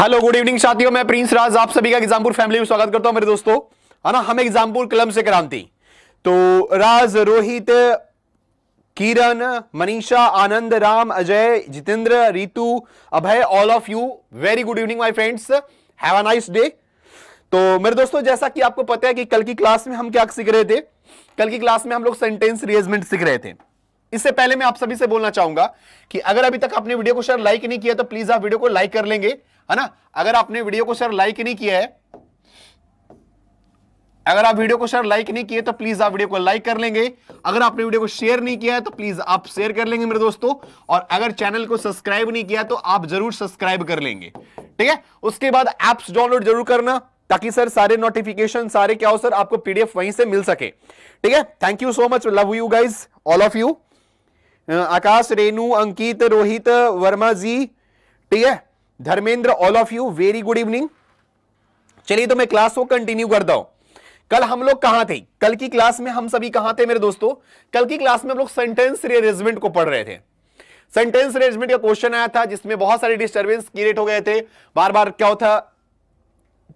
Hello good evening साथियों मैं Prince राज आप सभी का एग्जामपुर फैमिली में स्वागत करता हूं मेरे दोस्तों है ना हम एग्जामपुर कलम से क्रांति तो Raj Rohit Kiran Manisha Anand Ram Ajay Jitendra Ritu Abhay all of you very good evening my friends have a nice day तो मेरे दोस्तों जैसा कि आपको पता है कि कल की क्लास में हम क्या सीख रहे थे कल की क्लास में हम लोग सेंटेंस रिएजमेंट सीख रहे थे इससे पहले मैं आप सभी से बोलना चाहूंगा कि अगर अभी तक आपने वीडियो को शेयर लाइक नहीं किया तो प्लीज आप वीडियो को लाइक कर लेंगे है ना अगर आपने वीडियो को सर लाइक नहीं किया है अगर आप वीडियो को सर लाइक नहीं किए तो प्लीज आप वीडियो को लाइक कर लेंगे अगर आपने वीडियो को शेयर नहीं किया है तो प्लीज आप शेयर कर लेंगे मेरे दोस्तों और अगर चैनल को सब्सक्राइब नहीं किया तो आप जरूर सब्सक्राइब कर लेंगे ठीक है उसके बाद एप्स डाउनलोड जरूर करना ताकि सर सारे नोटिफिकेशन सारे क्या हो सर आपको पीडीएफ वहीं से मिल सके ठीक है thank you so much love you guys all of you Akash Renu Ankit Rohit Verma ji ठीक है Dharmendra all of you very good evening चलिए तो मैं क्लास को कंटिन्यू करता हूं कल हम लोग कहां थे कल की क्लास में हम सभी कहां थे मेरे दोस्तों कल की क्लास में हम लोग सेंटेंस रिअरेंजमेंट को पढ़ रहे थे सेंटेंस रिअरेंजमेंट का क्वेश्चन आया था जिसमें बहुत सारे डिस्टर्बेंस क्रिएट हो गए थे बार बार क्या होता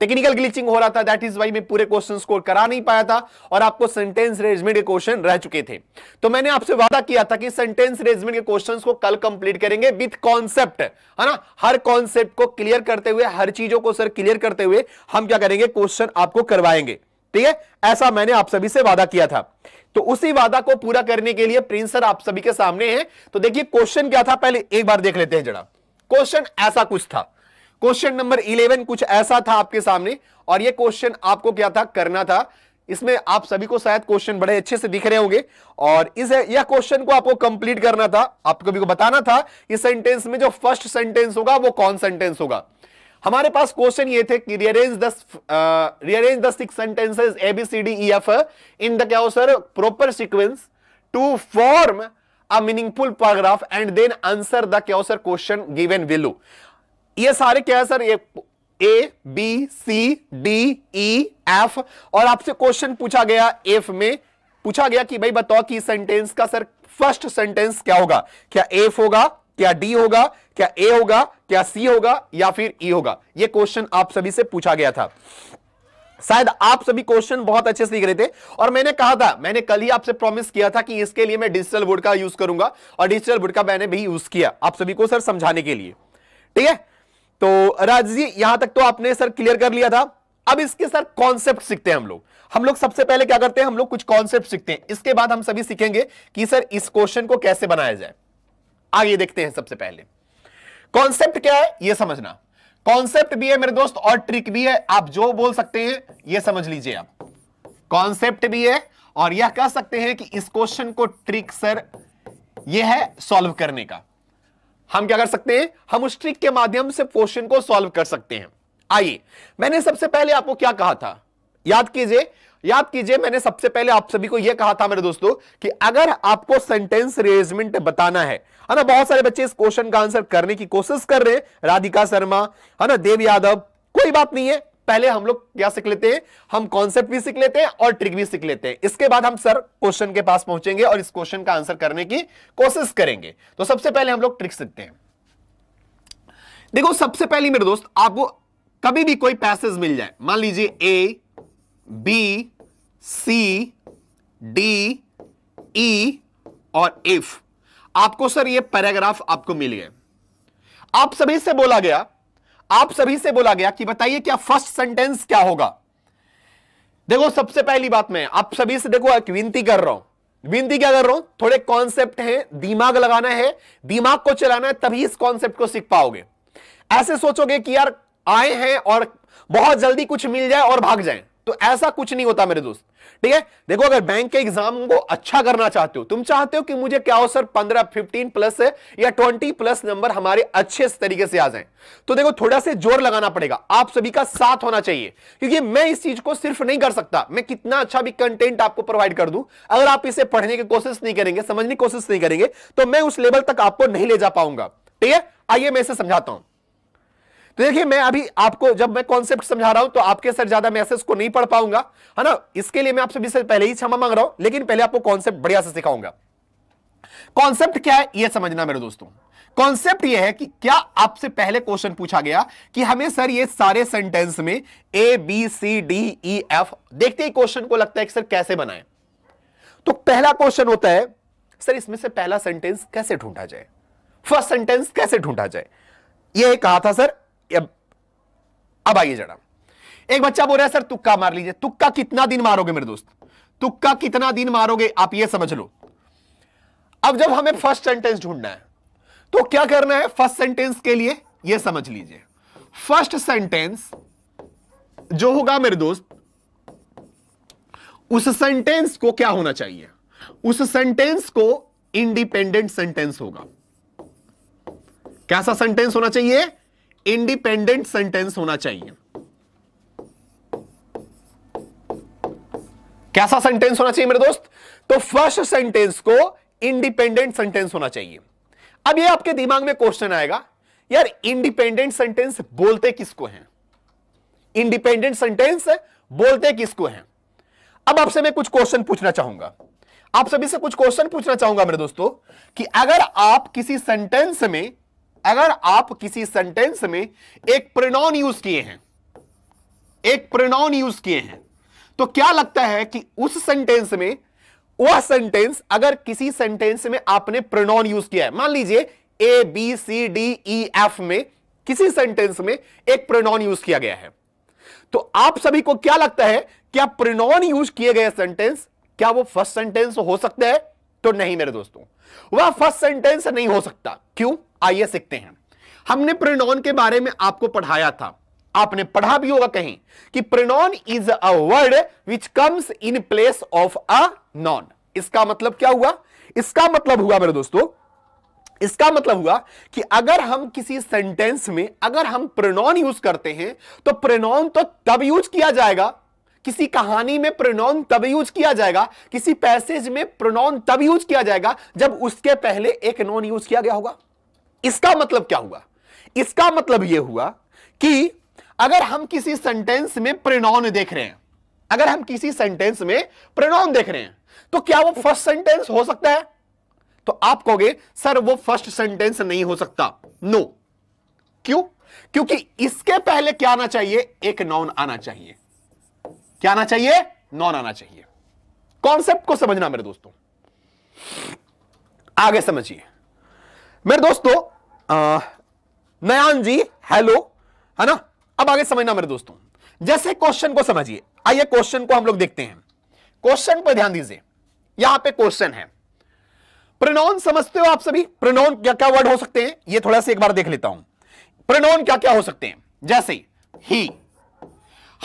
टेक्निकल ग्लिचिंग हो रहा था दैट इज वाई मैं पूरे क्वेश्चन को करा नहीं पाया था और आपको सेंटेंस रेजमेंट के क्वेश्चन रह चुके थे तो मैंने आपसे वादा किया था कि सेंटेंस रेजमेंट के क्वेश्चन को कल कंप्लीट करेंगे विथ कॉन्सेप्ट है ना हर कॉन्सेप्ट को क्लियर करते हुए हर चीजों को सर क्लियर करते हुए हम क्या करेंगे क्वेश्चन आपको करवाएंगे ठीक है ऐसा मैंने आप सभी से वादा किया था तो उसी वादा को पूरा करने के लिए प्रिंस सर आप सभी के सामने हैं तो देखिए क्वेश्चन क्या था पहले एक बार देख लेते हैं जरा क्वेश्चन ऐसा कुछ था क्वेश्चन नंबर इलेवन कुछ ऐसा था आपके सामने और यह क्वेश्चन आपको क्या था करना था इसमें आप सभी को शायद क्वेश्चन बड़े अच्छे से दिख रहे होंगे और इस यह क्वेश्चन को आपको कंप्लीट करना था आपको भी को बताना था इस सेंटेंस में जो फर्स्ट सेंटेंस होगा वो कौन सेंटेंस होगा हमारे पास क्वेश्चन ये थे कि रियरेंज दस rearrange the six sentences A B C D E F in the क्या हो sir proper sequence to form a meaningful paragraph and then answer the क्या हो सर क्वेश्चन गिवेन विलो ये सारे क्या है सर ये A B C D E F और आपसे क्वेश्चन पूछा गया एफ में पूछा गया कि भाई बताओ कि सेंटेंस का सर फर्स्ट सेंटेंस क्या होगा क्या एफ होगा क्या डी होगा क्या ए होगा क्या सी होगा या फिर ई e होगा यह क्वेश्चन आप सभी से पूछा गया था शायद आप सभी क्वेश्चन बहुत अच्छे से सीख रहे थे और मैंने कहा था मैंने कल ही आपसे प्रॉमिस किया था कि इसके लिए मैं डिजिटल बोर्ड का यूज करूंगा और डिजिटल बोर्ड का मैंने भी यूज किया आप सभी को सर समझाने के लिए ठीक है तो राज जी यहां तक तो आपने सर क्लियर कर लिया था अब इसके सर कॉन्सेप्ट सीखते हैं हम लोग हम लोग सबसे पहले क्या करते हैं हम लोग कुछ कॉन्सेप्ट सीखते हैं इसके बाद हम सभी सीखेंगे कि सर इस क्वेश्चन को कैसे बनाया जाए आगे देखते हैं सबसे पहले कॉन्सेप्ट क्या है यह समझना कॉन्सेप्ट भी है मेरे दोस्त और ट्रिक भी है आप जो बोल सकते हैं यह समझ लीजिए आप कॉन्सेप्ट भी है और यह कह सकते हैं कि इस क्वेश्चन को ट्रिक सर यह है सॉल्व करने का हम क्या कर सकते हैं हम उस ट्रिक के माध्यम से क्वेश्चन को सॉल्व कर सकते हैं आइए मैंने सबसे पहले आपको क्या कहा था याद कीजिए याद कीजिए मैंने सबसे पहले आप सभी को यह कहा था मेरे दोस्तों कि अगर आपको सेंटेंस रेजमेंट बताना है है ना बहुत सारे बच्चे इस क्वेश्चन का आंसर करने की कोशिश कर रहे हैं राधिका शर्मा है ना देव यादव कोई बात नहीं है पहले हम लोग क्या सीख लेते हैं हम कॉन्सेप्ट भी सीख लेते हैं और ट्रिक भी सीख लेते हैं इसके बाद हम सर क्वेश्चन के पास पहुंचेंगे और इस क्वेश्चन का आंसर करने की कोशिश करेंगे तो सबसे पहले हम लोग ट्रिक सीखते हैं देखो सबसे पहले मेरे दोस्त आपको कभी भी कोई पैसेज मिल जाए मान लीजिए ए बी सी डी ई और एफ आपको सर ये पैराग्राफ आपको मिल गए आप सभी से बोला गया आप सभी से बोला गया कि बताइए क्या फर्स्ट सेंटेंस क्या होगा देखो सबसे पहली बात मैं आप सभी से देखो एक विनती कर रहा हूं विनती क्या कर रहा हूं थोड़े कॉन्सेप्ट हैं दिमाग लगाना है दिमाग को चलाना है तभी इस कॉन्सेप्ट को सीख पाओगे ऐसे सोचोगे कि यार आए हैं और बहुत जल्दी कुछ मिल जाए और भाग जाए तो ऐसा कुछ नहीं होता मेरे दोस्त ठीक है देखो अगर बैंक के एग्जाम को अच्छा करना चाहते हो तुम चाहते हो कि मुझे क्या हो सर पंद्रह फिफ्टीन प्लस है या ट्वेंटी प्लस नंबर हमारे अच्छे तरीके से आ जाए तो देखो थोड़ा से जोर लगाना पड़ेगा आप सभी का साथ होना चाहिए क्योंकि मैं इस चीज को सिर्फ नहीं कर सकता मैं कितना अच्छा भी कंटेंट आपको प्रोवाइड कर दूं अगर आप इसे पढ़ने की कोशिश नहीं करेंगे समझने की कोशिश नहीं करेंगे तो मैं उस लेवल तक आपको नहीं ले जा पाऊंगा ठीक है आइए मैं इसे समझाता हूं तो देखिए मैं अभी आपको जब मैं कॉन्सेप्ट समझा रहा हूं तो आपके सर ज्यादा मैसेज को नहीं पढ़ पाऊंगा है ना इसके लिए मैं आपसे भी पहले ही क्षमा मांग रहा हूं लेकिन पहले आपको कॉन्सेप्ट बढ़िया से सिखाऊंगा कॉन्सेप्ट क्या है यह समझना मेरे दोस्तों कॉन्सेप्ट यह है कि क्या आपसे पहले क्वेश्चन पूछा गया कि हमें सर ये सारे सेंटेंस में A B C D E F देखते ही क्वेश्चन को लगता है कि सर कैसे बनाए तो पहला क्वेश्चन होता है सर इसमें से पहला सेंटेंस कैसे ढूंढा जाए फर्स्ट सेंटेंस कैसे ढूंढा जाए यह कहा था सर अब अब आइए जरा एक बच्चा बोल रहा है सर तुक्का मार लीजिए तुक्का कितना दिन मारोगे मेरे दोस्त तुक्का कितना दिन मारोगे आप ये समझ लो अब जब हमें फर्स्ट सेंटेंस ढूंढना है तो क्या करना है फर्स्ट सेंटेंस के लिए यह समझ लीजिए फर्स्ट सेंटेंस जो होगा मेरे दोस्त उस सेंटेंस को क्या होना चाहिए उस सेंटेंस को इंडिपेंडेंट सेंटेंस होगा कैसा सेंटेंस होना चाहिए इंडिपेंडेंट सेंटेंस होना चाहिए कैसा सेंटेंस होना चाहिए मेरे दोस्त तो फर्स्ट सेंटेंस को इंडिपेंडेंट सेंटेंस होना चाहिए अब ये आपके दिमाग में क्वेश्चन आएगा यार इंडिपेंडेंट सेंटेंस बोलते किसको हैं इंडिपेंडेंट सेंटेंस बोलते किसको हैं अब आपसे मैं कुछ क्वेश्चन पूछना चाहूंगा आप सभी से कुछ क्वेश्चन पूछना चाहूंगा मेरे दोस्तों कि अगर आप किसी सेंटेंस में अगर आप किसी सेंटेंस में एक प्रोनाउन यूज किए हैं एक प्रोनाउन यूज किए हैं तो क्या लगता है कि उस सेंटेंस में वह सेंटेंस अगर किसी सेंटेंस में आपने प्रोनाउन यूज किया है मान लीजिए A B C D E F में किसी सेंटेंस में एक प्रोनाउन यूज किया गया है तो आप सभी को क्या लगता है क्या प्रोनाउन यूज किए गए सेंटेंस क्या वो फर्स्ट सेंटेंस हो सकता है तो नहीं मेरे दोस्तों वह फर्स्ट सेंटेंस नहीं हो सकता क्यों आइए सीखते हैं हमने प्रिनॉन के बारे में आपको पढ़ाया था आपने पढ़ा भी होगा कहीं कि pronoun is a word which comes in place of a noun इसका मतलब क्या हुआ इसका मतलब हुआ मेरे दोस्तों इसका मतलब हुआ कि अगर हम किसी सेंटेंस में अगर हम प्रोनाउन यूज करते हैं तो प्रोनाउन तो तब यूज किया जाएगा किसी कहानी में प्रोनाउन तब यूज किया जाएगा किसी पैसेज में प्रोनाउन तब यूज किया जाएगा जब उसके पहले एक नॉन यूज किया गया होगा इसका मतलब क्या हुआ इसका मतलब यह हुआ कि अगर हम किसी सेंटेंस में प्रिनॉन देख रहे हैं अगर हम किसी सेंटेंस में प्रिनॉन देख रहे हैं तो क्या वो फर्स्ट सेंटेंस हो सकता है तो आप कहोगे सर वो फर्स्ट सेंटेंस नहीं हो सकता नो no. क्यों क्योंकि इसके पहले क्या आना चाहिए एक नॉन आना चाहिए क्या आना चाहिए नॉन आना चाहिए कॉन्सेप्ट को समझना मेरे दोस्तों आगे समझिए मेरे दोस्तों नयान जी हेलो है ना अब आगे समझना मेरे दोस्तों जैसे क्वेश्चन को समझिए आइए क्वेश्चन को हम लोग देखते हैं क्वेश्चन पर ध्यान दीजिए यहां पे क्वेश्चन है प्रोनाउन समझते हो आप सभी प्रोनाउन क्या क्या वर्ड हो सकते हैं ये थोड़ा सा एक बार देख लेता हूं प्रोनाउन क्या क्या हो सकते हैं जैसे ही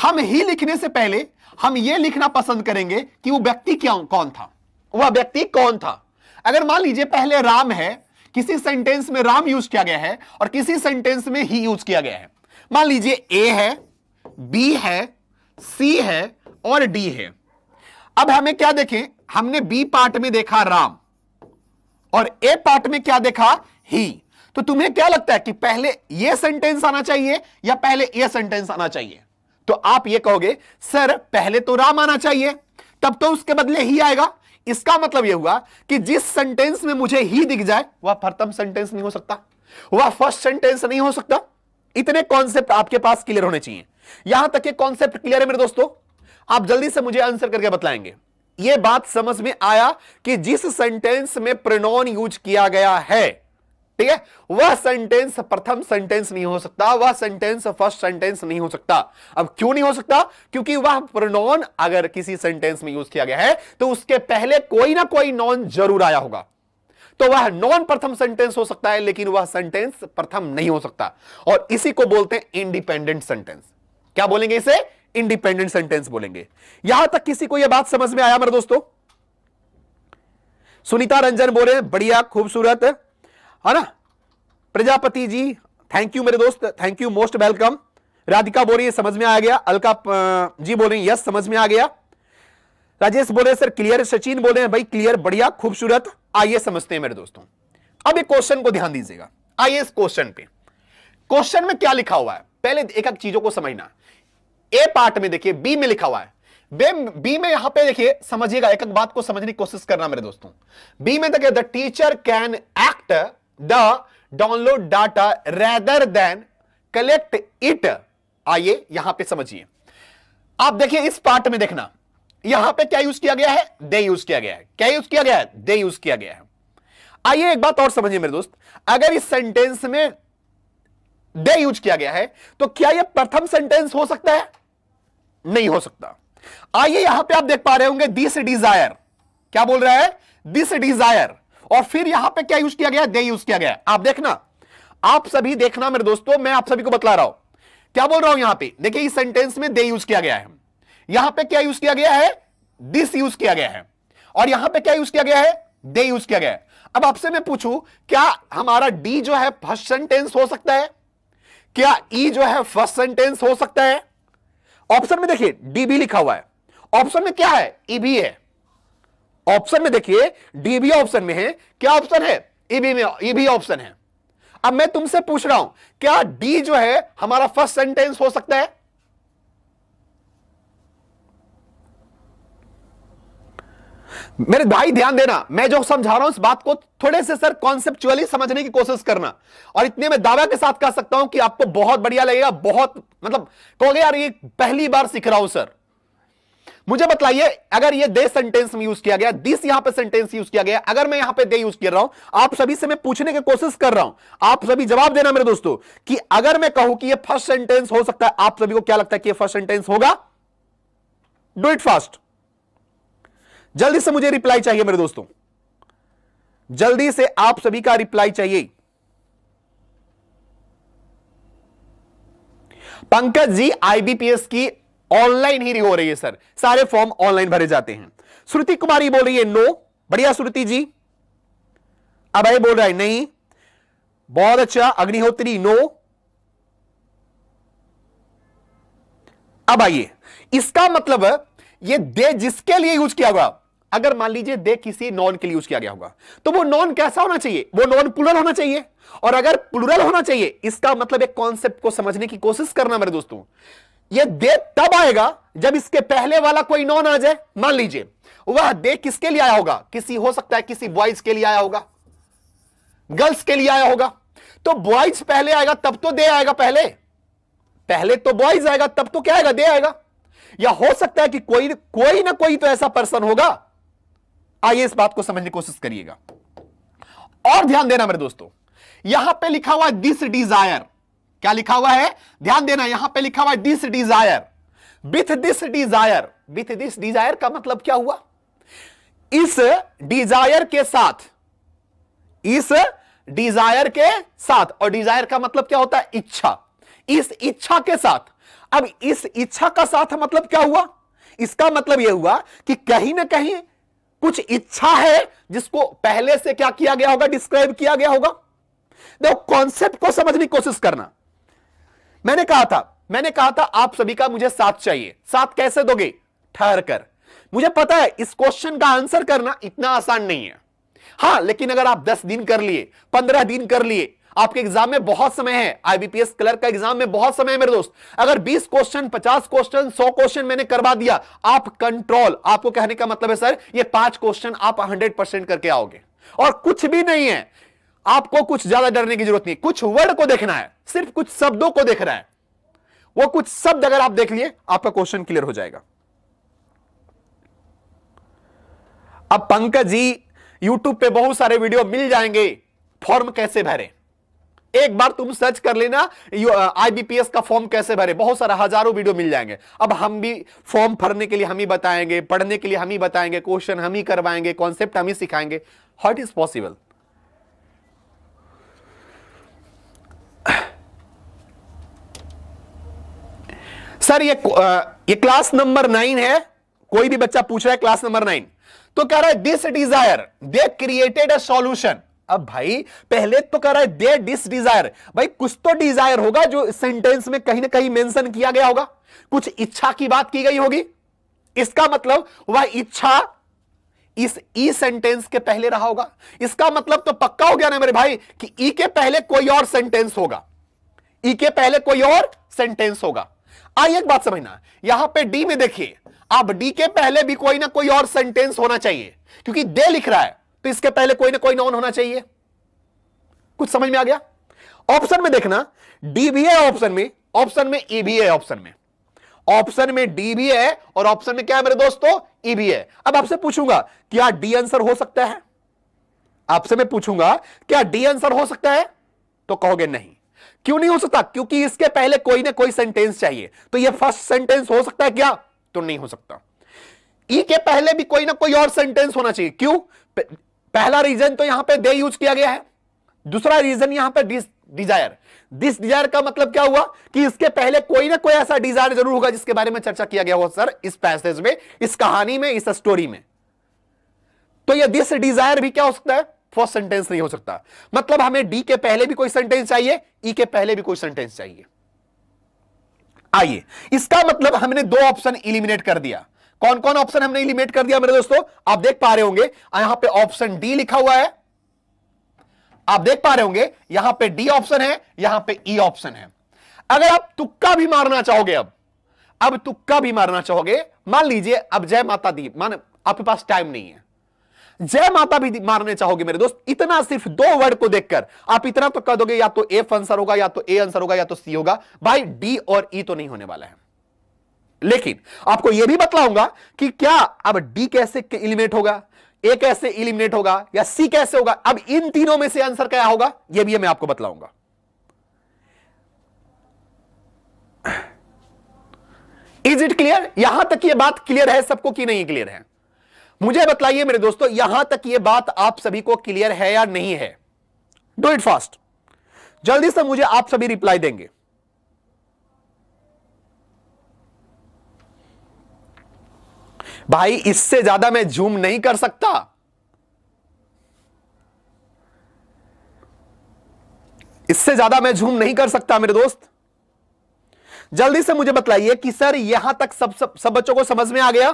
हम ही लिखने से पहले हम यह लिखना पसंद करेंगे कि वो व्यक्ति क्या कौन था वह व्यक्ति कौन था अगर मान लीजिए पहले राम है किसी सेंटेंस में राम यूज किया गया है और किसी सेंटेंस में ही यूज किया गया है मान लीजिए ए है बी है सी है और डी है अब हमें क्या देखें हमने बी पार्ट में देखा राम और ए पार्ट में क्या देखा ही तो तुम्हें क्या लगता है कि पहले यह सेंटेंस आना चाहिए या पहले यह सेंटेंस आना चाहिए तो आप ये कहोगे सर पहले तो राम आना चाहिए तब तो उसके बदले ही आएगा इसका मतलब यह हुआ कि जिस सेंटेंस में मुझे ही दिख जाए वह प्रथम सेंटेंस नहीं हो सकता वह फर्स्ट सेंटेंस नहीं हो सकता इतने कॉन्सेप्ट आपके पास क्लियर होने चाहिए यहां तक के कॉन्सेप्ट क्लियर है मेरे दोस्तों आप जल्दी से मुझे आंसर करके बताएंगे यह बात समझ में आया कि जिस सेंटेंस में प्रोनाउन यूज किया गया है ठीक है वह सेंटेंस प्रथम सेंटेंस नहीं हो सकता वह सेंटेंस फर्स्ट सेंटेंस नहीं हो सकता अब क्यों नहीं हो सकता क्योंकि वह प्रोनॉन अगर किसी सेंटेंस में यूज किया गया है तो उसके पहले कोई ना कोई नॉन जरूर आया होगा तो वह नॉन प्रथम सेंटेंस हो सकता है लेकिन वह सेंटेंस प्रथम नहीं हो सकता और इसी को बोलते हैं इंडिपेंडेंट सेंटेंस क्या बोलेंगे इसे इंडिपेंडेंट सेंटेंस बोलेंगे यहां तक किसी को यह बात समझ में आया मेरे दोस्तों सुनीता रंजन बोले बढ़िया खूबसूरत है हाँ ना प्रजापति जी थैंक यू मेरे दोस्त thank you most welcome Radhika बोल रही है समझ में आ गया अलका जी बोल रही है यस समझ में आ गया राजेश बोल रहे सर क्लियर सचिन बोल रहे हैं भाई क्लियर बढ़िया खूबसूरत आइए समझते हैं मेरे दोस्तों अब एक क्वेश्चन को ध्यान दीजिएगा आइए इस क्वेश्चन पे क्वेश्चन में क्या लिखा हुआ है पहले एक एक चीजों को समझना ए पार्ट में देखिए बी में लिखा हुआ है बी में यहां पे देखिए समझिएगा एक एक बात को समझने की कोशिश करना मेरे दोस्तों बी में देखिए the teacher can act the download data rather than collect it आइए यहां पे समझिए आप देखिए इस पार्ट में देखना यहां पे क्या यूज किया गया है दे यूज किया गया है क्या यूज किया गया है दे यूज किया गया है आइए एक बात और समझिए मेरे दोस्त अगर इस सेंटेंस में दे यूज किया गया है तो क्या यह प्रथम सेंटेंस हो सकता है नहीं हो सकता आइए यहां पे आप देख पा रहे होंगे दिस डिजायर क्या बोल रहा है दिस डिजायर और फिर यहां पे क्या यूज किया गया दे यूज किया गया आप देखना आप सभी देखना मेरे दोस्तों मैं आप सभी को बतला रहा हूं क्या बोल रहा हूं यहां पे देखिए इस सेंटेंस में दे यूज किया गया है यहां पे क्या यूज किया गया है दिस यूज किया गया है और यहां पे क्या यूज किया गया है दे यूज किया गया है अब आपसे मैं पूछू क्या हमारा डी जो है फर्स्ट सेंटेंस हो सकता है क्या ई e जो है फर्स्ट सेंटेंस हो सकता है ऑप्शन में देखिए डी भी लिखा हुआ है ऑप्शन में क्या है ई e भी है ऑप्शन में देखिए डी भी ऑप्शन में है क्या ऑप्शन है ईबी e में ईबी e ऑप्शन है अब मैं तुमसे पूछ रहा हूं क्या डी जो है हमारा फर्स्ट सेंटेंस हो सकता है मेरे भाई ध्यान देना मैं जो समझा रहा हूं इस बात को थोड़े से सर कॉन्सेप्चुअली समझने की कोशिश करना और इतने में दावा के साथ कह सकता हूं कि आपको बहुत बढ़िया लगेगा बहुत मतलब कहोगे यार ये पहली बार सीख रहा हूं सर मुझे बताइए अगर ये दे सेंटेंस में यूज किया गया दिस यहां पे सेंटेंस यूज किया गया अगर मैं यहां पे दे यूज कर रहा हूं आप सभी से मैं पूछने की कोशिश कर रहा हूं आप सभी जवाब देना मेरे दोस्तों कि अगर मैं कहूं कि ये फर्स्ट सेंटेंस हो सकता है आप सभी को क्या लगता है कि ये फर्स्ट सेंटेंस होगा डू इट फास्ट जल्दी से मुझे रिप्लाई चाहिए मेरे दोस्तों जल्दी से आप सभी का रिप्लाई चाहिए पंकज जी आईबीपीएस की ऑनलाइन ही हो रही है सर सारे फॉर्म ऑनलाइन भरे जाते हैं श्रुति कुमारी बोल रही है नो बढ़िया श्रुति जी अभय बोल रहा है नहीं बहुत अच्छा अग्निहोत्री नो अब आइए इसका मतलब ये दे जिसके लिए यूज किया होगा अगर मान लीजिए दे किसी नॉन के लिए यूज किया गया होगा तो वो नॉन कैसा होना चाहिए वो नॉन प्लुरल होना चाहिए और अगर प्लुरल होना चाहिए इसका मतलब एक कॉन्सेप्ट को समझने की कोशिश करना मेरे दोस्तों यह दे तब आएगा जब इसके पहले वाला कोई नॉन आ जाए मान लीजिए वह दे किसके लिए आया होगा किसी हो सकता है किसी बॉयज के लिए आया होगा गर्ल्स के लिए आया होगा तो बॉयज पहले आएगा तब तो दे आएगा पहले पहले तो बॉयज आएगा तब तो क्या आएगा दे आएगा या हो सकता है कि कोई कोई ना कोई तो ऐसा पर्सन होगा आइए इस बात को समझने की कोशिश करिएगा और ध्यान देना मेरे दोस्तों यहां पे लिखा हुआ दिस डिजायर क्या लिखा हुआ है ध्यान देना यहां पे लिखा हुआ है this desire with this desire with this desire का मतलब क्या हुआ इस डिजायर के साथ इस डिजायर के साथ और डिजायर का मतलब क्या होता है इच्छा इस इच्छा के साथ अब इस इच्छा का साथ मतलब क्या हुआ इसका मतलब यह हुआ कि कहीं ना कहीं कुछ इच्छा है जिसको पहले से क्या किया गया होगा डिस्क्राइब किया गया होगा देखो कॉन्सेप्ट को समझने की कोशिश करना मैंने कहा था मैंने कहा था आप सभी का मुझे साथ चाहिए साथ कैसे दोगे ठहर कर मुझे पता है इस क्वेश्चन का आंसर करना इतना आसान नहीं है हाँ लेकिन अगर आप 10 दिन कर लिए 15 दिन कर लिए आपके एग्जाम में बहुत समय है आईबीपीएस क्लर्क का एग्जाम में बहुत समय है मेरे दोस्त अगर 20 क्वेश्चन 50 क्वेश्चन 100 क्वेश्चन मैंने करवा दिया आप कंट्रोल आपको कहने का मतलब है सर ये पांच क्वेश्चन आप 100 परसेंट करके आओगे और कुछ भी नहीं है आपको कुछ ज्यादा डरने की जरूरत नहीं कुछ वर्ड को देखना है सिर्फ कुछ शब्दों को देखना है वो कुछ शब्द अगर आप देख लिए आपका क्वेश्चन क्लियर हो जाएगा अब पंकज जी यूट्यूब पे बहुत सारे वीडियो मिल जाएंगे फॉर्म कैसे भरे एक बार तुम सर्च कर लेना आईबीपीएस का फॉर्म कैसे भरे बहुत सारे हजारों वीडियो मिल जाएंगे अब हम भी फॉर्म भरने के लिए हम ही बताएंगे पढ़ने के लिए हम ही बताएंगे क्वेश्चन हम ही करवाएंगे कॉन्सेप्ट हम ही सिखाएंगे हॉट इज पॉसिबल सर ये ये क्लास नंबर नाइन है कोई भी बच्चा पूछ रहा है क्लास नंबर नाइन तो कह रहा है this desire they created a solution अब भाई पहले तो कह रहा है दे डिस डिजायर भाई कुछ तो डिजायर होगा जो सेंटेंस में कहीं ना कहीं मेंशन किया गया होगा कुछ इच्छा की बात की गई होगी इसका मतलब वह इच्छा इस ई e सेंटेंस के पहले रहा होगा इसका मतलब तो पक्का हो गया ना मेरे भाई कि ई e के पहले कोई और सेंटेंस होगा ई e के पहले कोई और सेंटेंस होगा आइए एक बात समझना यहां पे डी में देखिए अब डी के पहले भी कोई ना कोई और सेंटेंस होना चाहिए क्योंकि दे लिख रहा है तो इसके पहले कोई ना कोई नॉन होना चाहिए कुछ समझ में आ गया ऑप्शन में देखना डी भी है ऑप्शन में ऑप्शन में ई e भी है ऑप्शन में ऑप्शन में डी भी है और ऑप्शन में क्या है मेरे दोस्तों ई e भी है अब आपसे पूछूंगा क्या डी आंसर हो सकता है आपसे मैं पूछूंगा क्या डी आंसर हो सकता है तो कहोगे नहीं क्यों नहीं हो सकता क्योंकि इसके पहले कोई ना कोई सेंटेंस चाहिए तो ये फर्स्ट सेंटेंस हो सकता है क्या तो नहीं हो सकता ई e के पहले भी कोई ना कोई और सेंटेंस होना चाहिए क्यों पहला रीजन तो यहां पे दे यूज किया गया है दूसरा रीजन यहां पर डिजायर दिस डिजायर का मतलब क्या हुआ कि इसके पहले कोई ना कोई ऐसा डिजायर जरूर होगा जिसके बारे में चर्चा किया गया हो सर इस पैसेज में इस कहानी में इस स्टोरी में तो यह दिस डिजायर भी क्या हो सकता है फर्स्ट सेंटेंस नहीं हो सकता मतलब हमें डी के पहले भी कोई सेंटेंस चाहिए ई e के पहले भी कोई सेंटेंस चाहिए आइए इसका मतलब हमने दो ऑप्शन इलिमिनेट कर दिया कौन कौन ऑप्शन हमने इलिमिनेट कर दिया मेरे दोस्तों आप देख पा रहे होंगे यहां पे ऑप्शन डी लिखा हुआ है आप देख पा रहे होंगे यहां पे डी ऑप्शन है यहां पे ई e ऑप्शन है अगर आप तुक्का भी मारना चाहोगे अब अब तुक्का भी मारना चाहोगे मान लीजिए अब जय माता दी मान आपके पास टाइम नहीं है जय माता भी मारने चाहोगे मेरे दोस्त इतना सिर्फ दो वर्ड को देखकर आप इतना तो कह दोगे या तो एफ आंसर होगा या तो ए आंसर होगा या तो सी होगा भाई डी और ई e तो नहीं होने वाला है लेकिन आपको यह भी बतलाऊंगा कि क्या अब डी कैसे इलिमिनेट होगा ए कैसे इलिमिनेट होगा या सी कैसे होगा अब इन तीनों में से आंसर क्या होगा यह भी मैं आपको बतलाऊंगा इज इट क्लियर यहां तक ये बात क्लियर है सबको कि नहीं क्लियर है मुझे बतलाइए मेरे दोस्तों यहां तक ये बात आप सभी को क्लियर है या नहीं है डू इट फास्ट जल्दी से मुझे आप सभी रिप्लाई देंगे भाई इससे ज्यादा मैं जूम नहीं कर सकता इससे ज्यादा मैं झूम नहीं कर सकता मेरे दोस्त जल्दी से मुझे बतलाइए कि सर यहां तक सब सब सब बच्चों को समझ में आ गया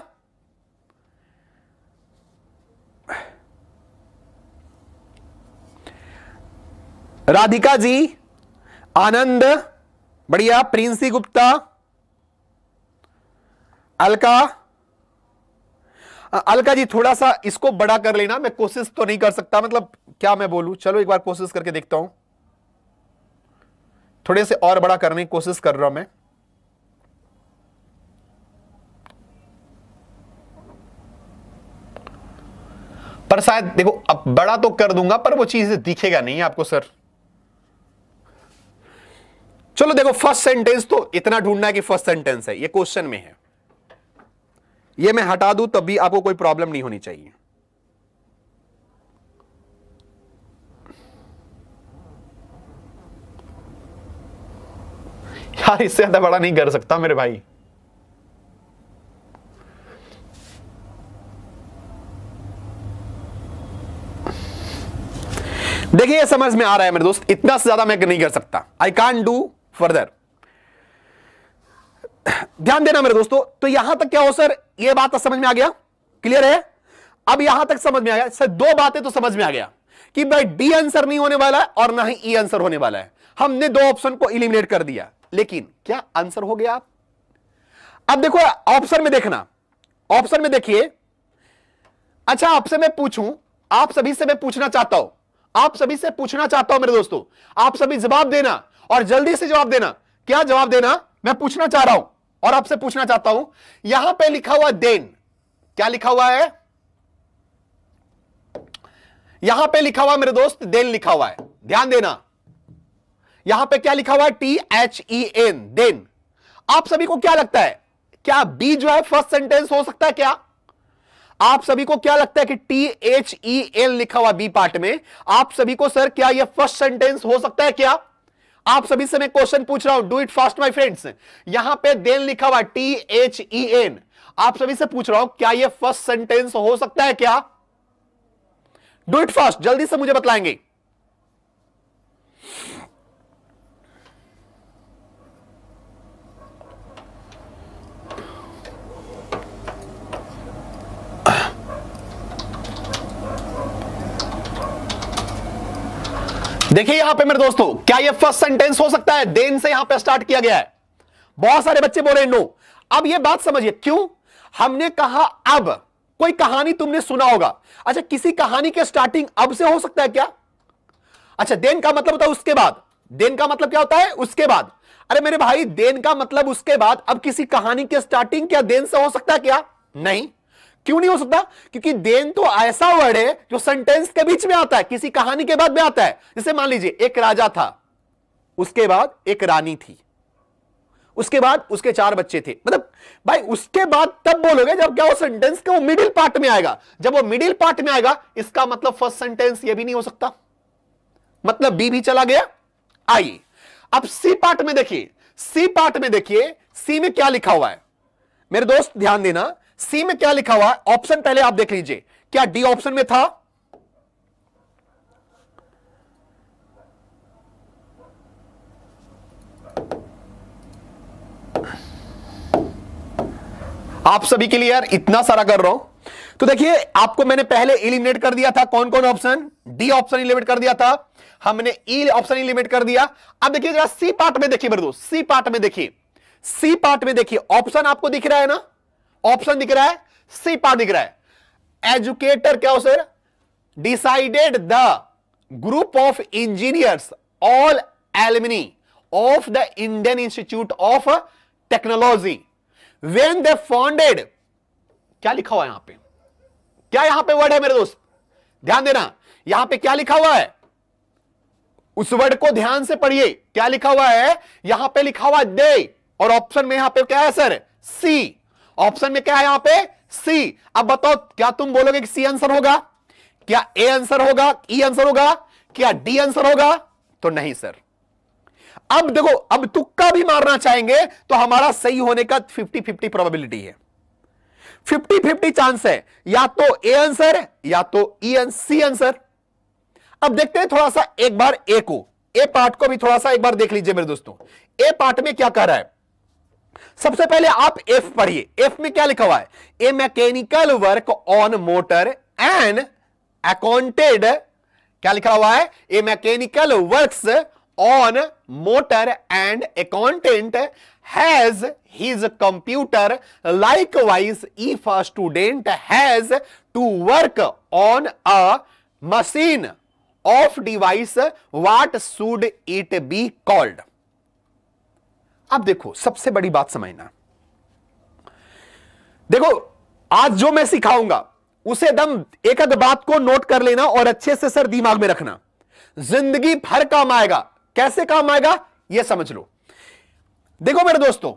राधिका जी आनंद बढ़िया प्रिंसी गुप्ता अलका अलका जी थोड़ा सा इसको बड़ा कर लेना मैं कोशिश तो नहीं कर सकता मतलब क्या मैं बोलूं चलो एक बार कोशिश करके देखता हूं थोड़े से और बड़ा करने की कोशिश कर रहा हूं मैं पर शायद देखो अब बड़ा तो कर दूंगा पर वो चीज दिखेगा नहीं आपको सर चलो देखो फर्स्ट सेंटेंस तो इतना ढूंढना है कि फर्स्ट सेंटेंस है ये क्वेश्चन में है ये मैं हटा दूं तब भी आपको कोई प्रॉब्लम नहीं होनी चाहिए यार इससे ज्यादा बड़ा नहीं कर सकता मेरे भाई देखिए समझ में आ रहा है मेरे दोस्त इतना से ज्यादा मैं नहीं कर सकता आई कान डू फर्दर ध्यान देना मेरे दोस्तों तो यहां तक क्या हो सर यह बात तो समझ में आ गया क्लियर है अब यहां तक समझ में आ गया सर दो बातें तो समझ में आ गया कि भाई डी आंसर नहीं होने वाला है और ना ही ई e आंसर होने वाला है हमने दो ऑप्शन को इलिमिनेट कर दिया लेकिन क्या आंसर हो गया आप अब देखो ऑप्शन में देखना ऑप्शन में देखिए अच्छा आपसे मैं पूछूं आप सभी से मैं पूछना चाहता हूं आप सभी से पूछना चाहता हूं मेरे दोस्तों आप सभी जवाब देना और जल्दी से जवाब देना क्या जवाब देना मैं पूछना चाह रहा हूं और आपसे पूछना चाहता हूं यहां पे लिखा हुआ देन क्या लिखा हुआ है यहां पे लिखा हुआ मेरे दोस्त देन लिखा हुआ है ध्यान देना यहां पे क्या लिखा हुआ है T H E N then आप सभी को क्या लगता है क्या बी जो है फर्स्ट सेंटेंस हो सकता है क्या आप सभी को क्या लगता है कि टी एच ई एन लिखा हुआ बी पार्ट में आप सभी को सर क्या यह फर्स्ट सेंटेंस हो सकता है क्या आप सभी से मैं क्वेश्चन पूछ रहा हूं do it fast my friends यहां पर देन लिखा हुआ टी एच ई एन आप सभी से पूछ रहा हूं क्या यह फर्स्ट सेंटेंस हो सकता है क्या डू इट फास्ट जल्दी से मुझे बतलाएंगे देखिए यहां पे मेरे दोस्तों क्या ये फर्स्ट सेंटेंस हो सकता है देन से यहां पे स्टार्ट किया गया है बहुत सारे बच्चे बोल रहे हैं नो अब ये बात समझिए क्यों हमने कहा अब कोई कहानी तुमने सुना होगा अच्छा किसी कहानी के स्टार्टिंग अब से हो सकता है क्या अच्छा देन का मतलब होता है उसके बाद देन का मतलब क्या होता है उसके बाद अरे मेरे भाई देन का मतलब उसके बाद अब किसी कहानी के स्टार्टिंग क्या देन से हो सकता है क्या नहीं क्यों नहीं हो सकता क्योंकि देन तो ऐसा वर्ड है जो सेंटेंस के बीच में आता है किसी कहानी के बाद में आता है जैसे मान लीजिए एक राजा था उसके बाद एक रानी थी उसके बाद उसके चार बच्चे थे मतलब भाई उसके बाद तब बोलोगे जब क्या वो सेंटेंस के वो मिडिल पार्ट में आएगा जब वो मिडिल पार्ट में आएगा इसका मतलब फर्स्ट सेंटेंस ये भी नहीं हो सकता मतलब बी भी चला गया आई अब सी पार्ट में देखिए सी पार्ट में देखिए सी में क्या लिखा हुआ है मेरे दोस्त ध्यान देना सी में क्या लिखा हुआ है ऑप्शन पहले आप देख लीजिए क्या डी ऑप्शन में था आप सभी के लिए यार इतना सारा कर रहा हूं तो देखिए आपको मैंने पहले इलिमिनेट कर दिया था कौन कौन ऑप्शन डी ऑप्शन इलिमिनेट कर दिया था हमने ई ऑप्शन इलिमिनेट कर दिया अब देखिए जरा सी पार्ट में देखिए बर्दू सी पार्ट में देखिए सी पार्ट में देखिए ऑप्शन आपको दिख रहा है ना ऑप्शन दिख रहा है सी पा दिख रहा है एजुकेटर क्या हो sir decided the group of engineers all alumni of the Indian Institute of Technology when they founded क्या लिखा हुआ है यहां पे क्या यहां पे वर्ड है मेरे दोस्त ध्यान देना यहां पे क्या लिखा हुआ है उस वर्ड को ध्यान से पढ़िए क्या लिखा हुआ है यहां पे लिखा हुआ दे और ऑप्शन में यहां पे क्या है सर सी ऑप्शन में क्या है यहां पे सी अब बताओ क्या तुम बोलोगे कि सी आंसर होगा क्या ए आंसर होगा ई e आंसर होगा क्या डी आंसर होगा तो नहीं सर अब देखो अब तुक्का भी मारना चाहेंगे तो हमारा सही होने का फिफ्टी फिफ्टी प्रोबेबिलिटी है फिफ्टी फिफ्टी चांस है या तो ए आंसर या तो ई सी आंसर अब देखते हैं थोड़ा सा एक बार ए को ए पार्ट को भी थोड़ा सा एक बार देख लीजिए मेरे दोस्तों ए पार्ट में क्या कह रहा है सबसे पहले आप एफ पढ़िए एफ में क्या लिखा हुआ है a mechanical work on motor and accounted क्या लिखा हुआ है a mechanical works on motor and accountant has his computer likewise if a student has to work on a machine of device what should it be called अब देखो सबसे बड़ी बात समझना देखो आज जो मैं सिखाऊंगा उसे दम एक अद बात को नोट कर लेना और अच्छे से सर दिमाग में रखना जिंदगी भर काम आएगा कैसे काम आएगा यह समझ लो देखो मेरे दोस्तों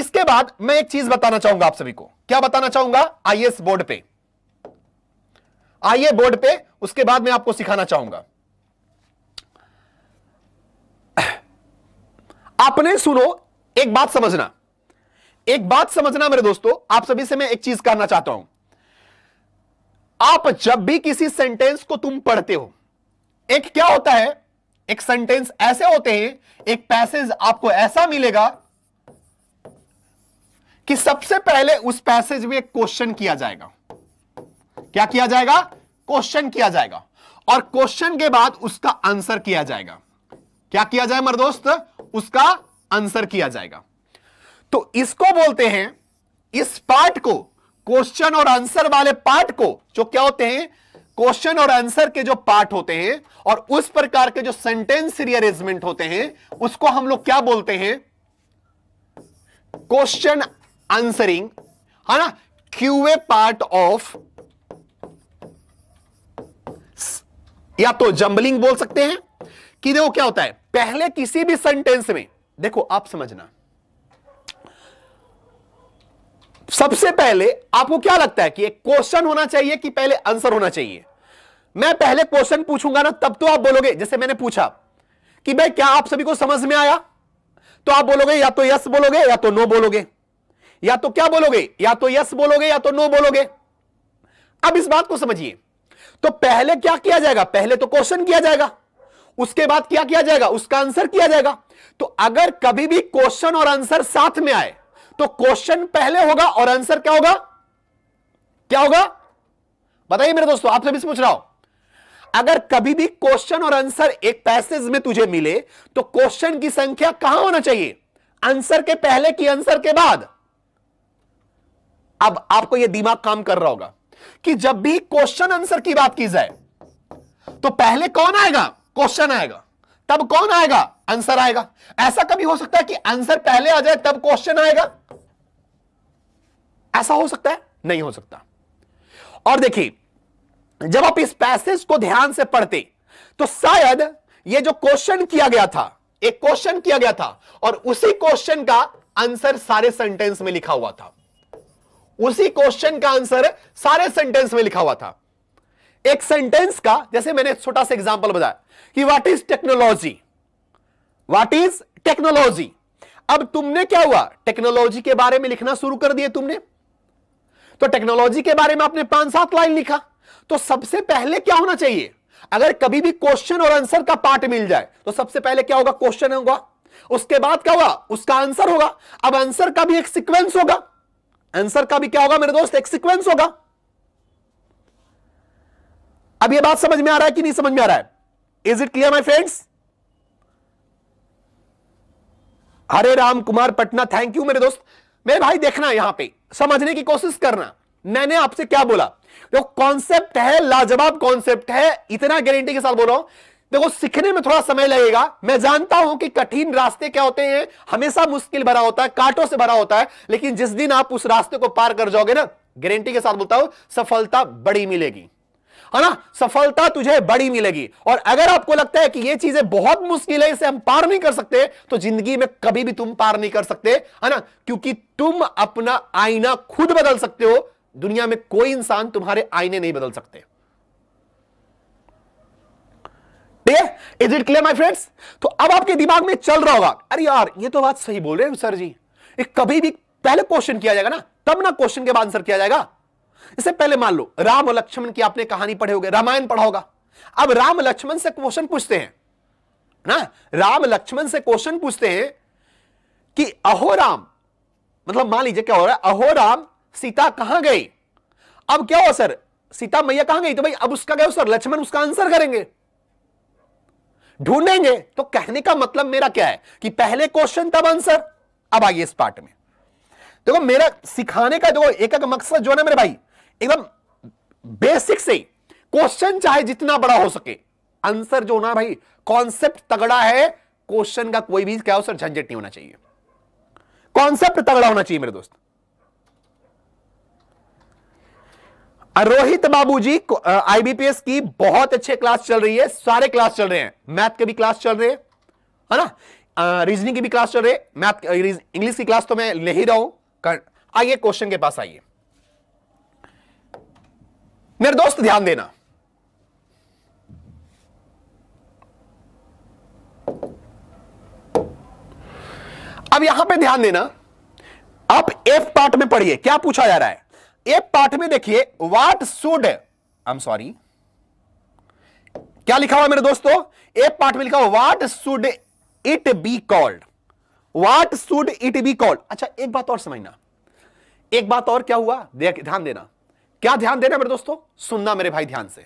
इसके बाद मैं एक चीज बताना चाहूंगा आप सभी को क्या बताना चाहूंगा आईएएस बोर्ड पे आइए बोर्ड पे उसके बाद मैं आपको सिखाना चाहूंगा आपने सुनो एक बात समझना एक बात समझना मेरे दोस्तों आप सभी से मैं एक चीज करना चाहता हूं आप जब भी किसी सेंटेंस को तुम पढ़ते हो एक क्या होता है एक सेंटेंस ऐसे होते हैं एक पैसेज आपको ऐसा मिलेगा कि सबसे पहले उस पैसेज में क्वेश्चन किया जाएगा क्या किया जाएगा क्वेश्चन किया जाएगा और क्वेश्चन के बाद उसका आंसर किया जाएगा क्या किया जाए मर दोस्त उसका आंसर किया जाएगा तो इसको बोलते हैं इस पार्ट को क्वेश्चन और आंसर वाले पार्ट को जो क्या होते हैं क्वेश्चन और आंसर के जो पार्ट होते हैं और उस प्रकार के जो सेंटेंस रियरेंजमेंट होते हैं उसको हम लोग क्या बोलते हैं क्वेश्चन आंसरिंग है ना क्यूए पार्ट ऑफ या तो जंबलिंग बोल सकते हैं कि देखो क्या होता है पहले किसी भी सेंटेंस में देखो आप समझना सबसे पहले आपको क्या लगता है कि एक क्वेश्चन होना चाहिए कि पहले आंसर होना चाहिए मैं पहले क्वेश्चन पूछूंगा ना तब तो आप बोलोगे जैसे मैंने पूछा कि भाई क्या आप सभी को समझ में आया तो आप बोलोगे या तो यस बोलोगे या तो नो बोलोगे या तो क्या बोलोगे या तो यस बोलोगे या तो नो बोलोगे अब इस बात को समझिए तो पहले क्या किया जाएगा पहले तो क्वेश्चन किया जाएगा उसके बाद क्या किया जाएगा उसका आंसर किया जाएगा तो अगर कभी भी क्वेश्चन और आंसर साथ में आए तो क्वेश्चन पहले होगा और आंसर क्या होगा क्या होगा बताइए मेरे दोस्तों आप सभी से पूछ रहा हूं अगर कभी भी क्वेश्चन और आंसर एक पैसेज में तुझे मिले तो क्वेश्चन की संख्या कहां होना चाहिए आंसर के पहले की आंसर के बाद अब आपको यह दिमाग काम कर रहा होगा कि जब भी क्वेश्चन आंसर की बात की जाए तो पहले कौन आएगा क्वेश्चन आएगा तब कौन आएगा आंसर आएगा ऐसा कभी हो सकता है कि आंसर पहले आ जाए तब क्वेश्चन आएगा ऐसा हो सकता है नहीं हो सकता और देखिए जब आप इस पैसेज को ध्यान से पढ़ते तो शायद ये जो क्वेश्चन किया गया था एक क्वेश्चन किया गया था और उसी क्वेश्चन का आंसर सारे सेंटेंस में लिखा हुआ था उसी क्वेश्चन का आंसर सारे सेंटेंस में लिखा हुआ था एक सेंटेंस का जैसे मैंने एक छोटा सा एग्जांपल बताया कि what is technology what is technology अब तुमने क्या हुआ टेक्नोलॉजी के बारे में लिखना शुरू कर दिया तुमने तो टेक्नोलॉजी के बारे में आपने पांच सात लाइन लिखा तो सबसे पहले क्या होना चाहिए अगर कभी भी क्वेश्चन और आंसर का पार्ट मिल जाए तो सबसे पहले क्या होगा क्वेश्चन होगा उसके बाद क्या होगा उसका आंसर होगा अब आंसर का भी एक सीक्वेंस होगा आंसर का भी क्या होगा मेरे दोस्त एक सीक्वेंस होगा अब ये बात समझ में आ रहा है कि नहीं समझ में आ रहा है is it clear my friends Hare Ram Kumar Patna thank you मेरे दोस्त मेरे भाई देखना यहां पे समझने की कोशिश करना मैंने आपसे क्या बोला जो कॉन्सेप्ट है लाजवाब कॉन्सेप्ट है इतना गारंटी के साथ बोल रहा हूं देखो सीखने में थोड़ा समय लगेगा मैं जानता हूं कि कठिन रास्ते क्या होते हैं हमेशा मुश्किल भरा होता है कांटों से भरा होता है लेकिन जिस दिन आप उस रास्ते को पार कर जाओगे ना गारंटी के साथ बोलता हूं सफलता बड़ी मिलेगी है ना सफलता तुझे बड़ी मिलेगी और अगर आपको लगता है कि ये चीजें बहुत मुश्किल है इसे हम पार नहीं कर सकते तो जिंदगी में कभी भी तुम पार नहीं कर सकते है ना क्योंकि तुम अपना आईना खुद बदल सकते हो दुनिया में कोई इंसान तुम्हारे आईने नहीं बदल सकते is it clear my friends तो अब आपके दिमाग में चल रहा होगा अरे यार ये तो बात सही बोल रहे हैं सर जी एक कभी भी पहले क्वेश्चन किया जाएगा ना तब ना क्वेश्चन के बाद आंसर किया जाएगा इससे पहले मान लो राम और लक्ष्मण की आपने कहानी पढ़े होगी रामायण पढ़ा होगा अब राम लक्ष्मण से क्वेश्चन पूछते हैं ना राम लक्ष्मण से क्वेश्चन पूछते हैं कि अहो राम मतलब मान लीजिए क्या हो रहा है अहो राम सीता कहां गई अब क्या हुआ सर सीता मैया कहां गई तो भाई अब उसका क्या सर लक्ष्मण उसका आंसर करेंगे ढूंढेंगे तो कहने का मतलब मेरा क्या है कि पहले क्वेश्चन तब आंसर अब आइए इस पार्ट में देखो मेरा सिखाने का देखो एक एक मकसद जो है ना मेरे भाई एकदम बेसिक से क्वेश्चन चाहे जितना बड़ा हो सके आंसर जो ना भाई कॉन्सेप्ट तगड़ा है क्वेश्चन का कोई भी क्या हो सर झंझट नहीं होना चाहिए कॉन्सेप्ट तगड़ा होना चाहिए मेरे दोस्त रोहित बाबू जी आईबीपीएस की बहुत अच्छे क्लास चल रही है सारे क्लास चल रहे हैं मैथ के भी क्लास चल रहे हैं है ना रीजनिंग की भी क्लास चल रही है मैथ इंग्लिश की क्लास तो मैं ले ही रहा हूं आइए क्वेश्चन के पास आइए मेरे दोस्त ध्यान देना अब यहां पे ध्यान देना आप एफ पार्ट में पढ़िए क्या पूछा जा रहा है एफ पार्ट में देखिए what should I am sorry क्या लिखा हुआ मेरे दोस्तों एफ पार्ट में लिखा हुआ what should it be called what should it be called अच्छा एक बात और समझना एक बात और क्या हुआ देख ध्यान देना क्या ध्यान दे रहे मेरे दोस्तों सुनना मेरे भाई ध्यान से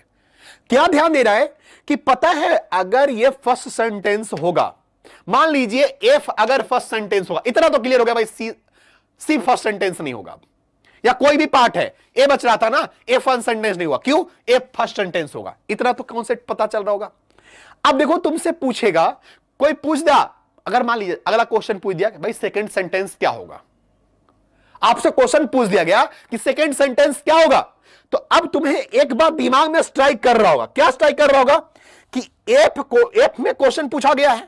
क्या ध्यान दे रहा है कि पता है अगर ये फर्स्ट सेंटेंस होगा मान लीजिए एफ अगर फर्स्ट सेंटेंस होगा इतना तो क्लियर हो गया भाई सी सी फर्स्ट सेंटेंस नहीं होगा या कोई भी पार्ट है ए बच रहा था ना ए फर्स्ट सेंटेंस नहीं हुआ क्यों ए फर्स्ट सेंटेंस होगा इतना तो कॉन्सेप्ट पता चल रहा होगा अब देखो तुमसे पूछेगा कोई पूछ दिया अगर मान लीजिए अगला क्वेश्चन पूछ दिया कि भाई सेकंड सेंटेंस क्या होगा आपसे क्वेश्चन पूछ दिया गया कि सेकेंड सेंटेंस क्या होगा तो अब तुम्हें एक बार दिमाग में स्ट्राइक कर रहा होगा क्या स्ट्राइक कर रहा होगा कि एफ को एफ में क्वेश्चन पूछा गया है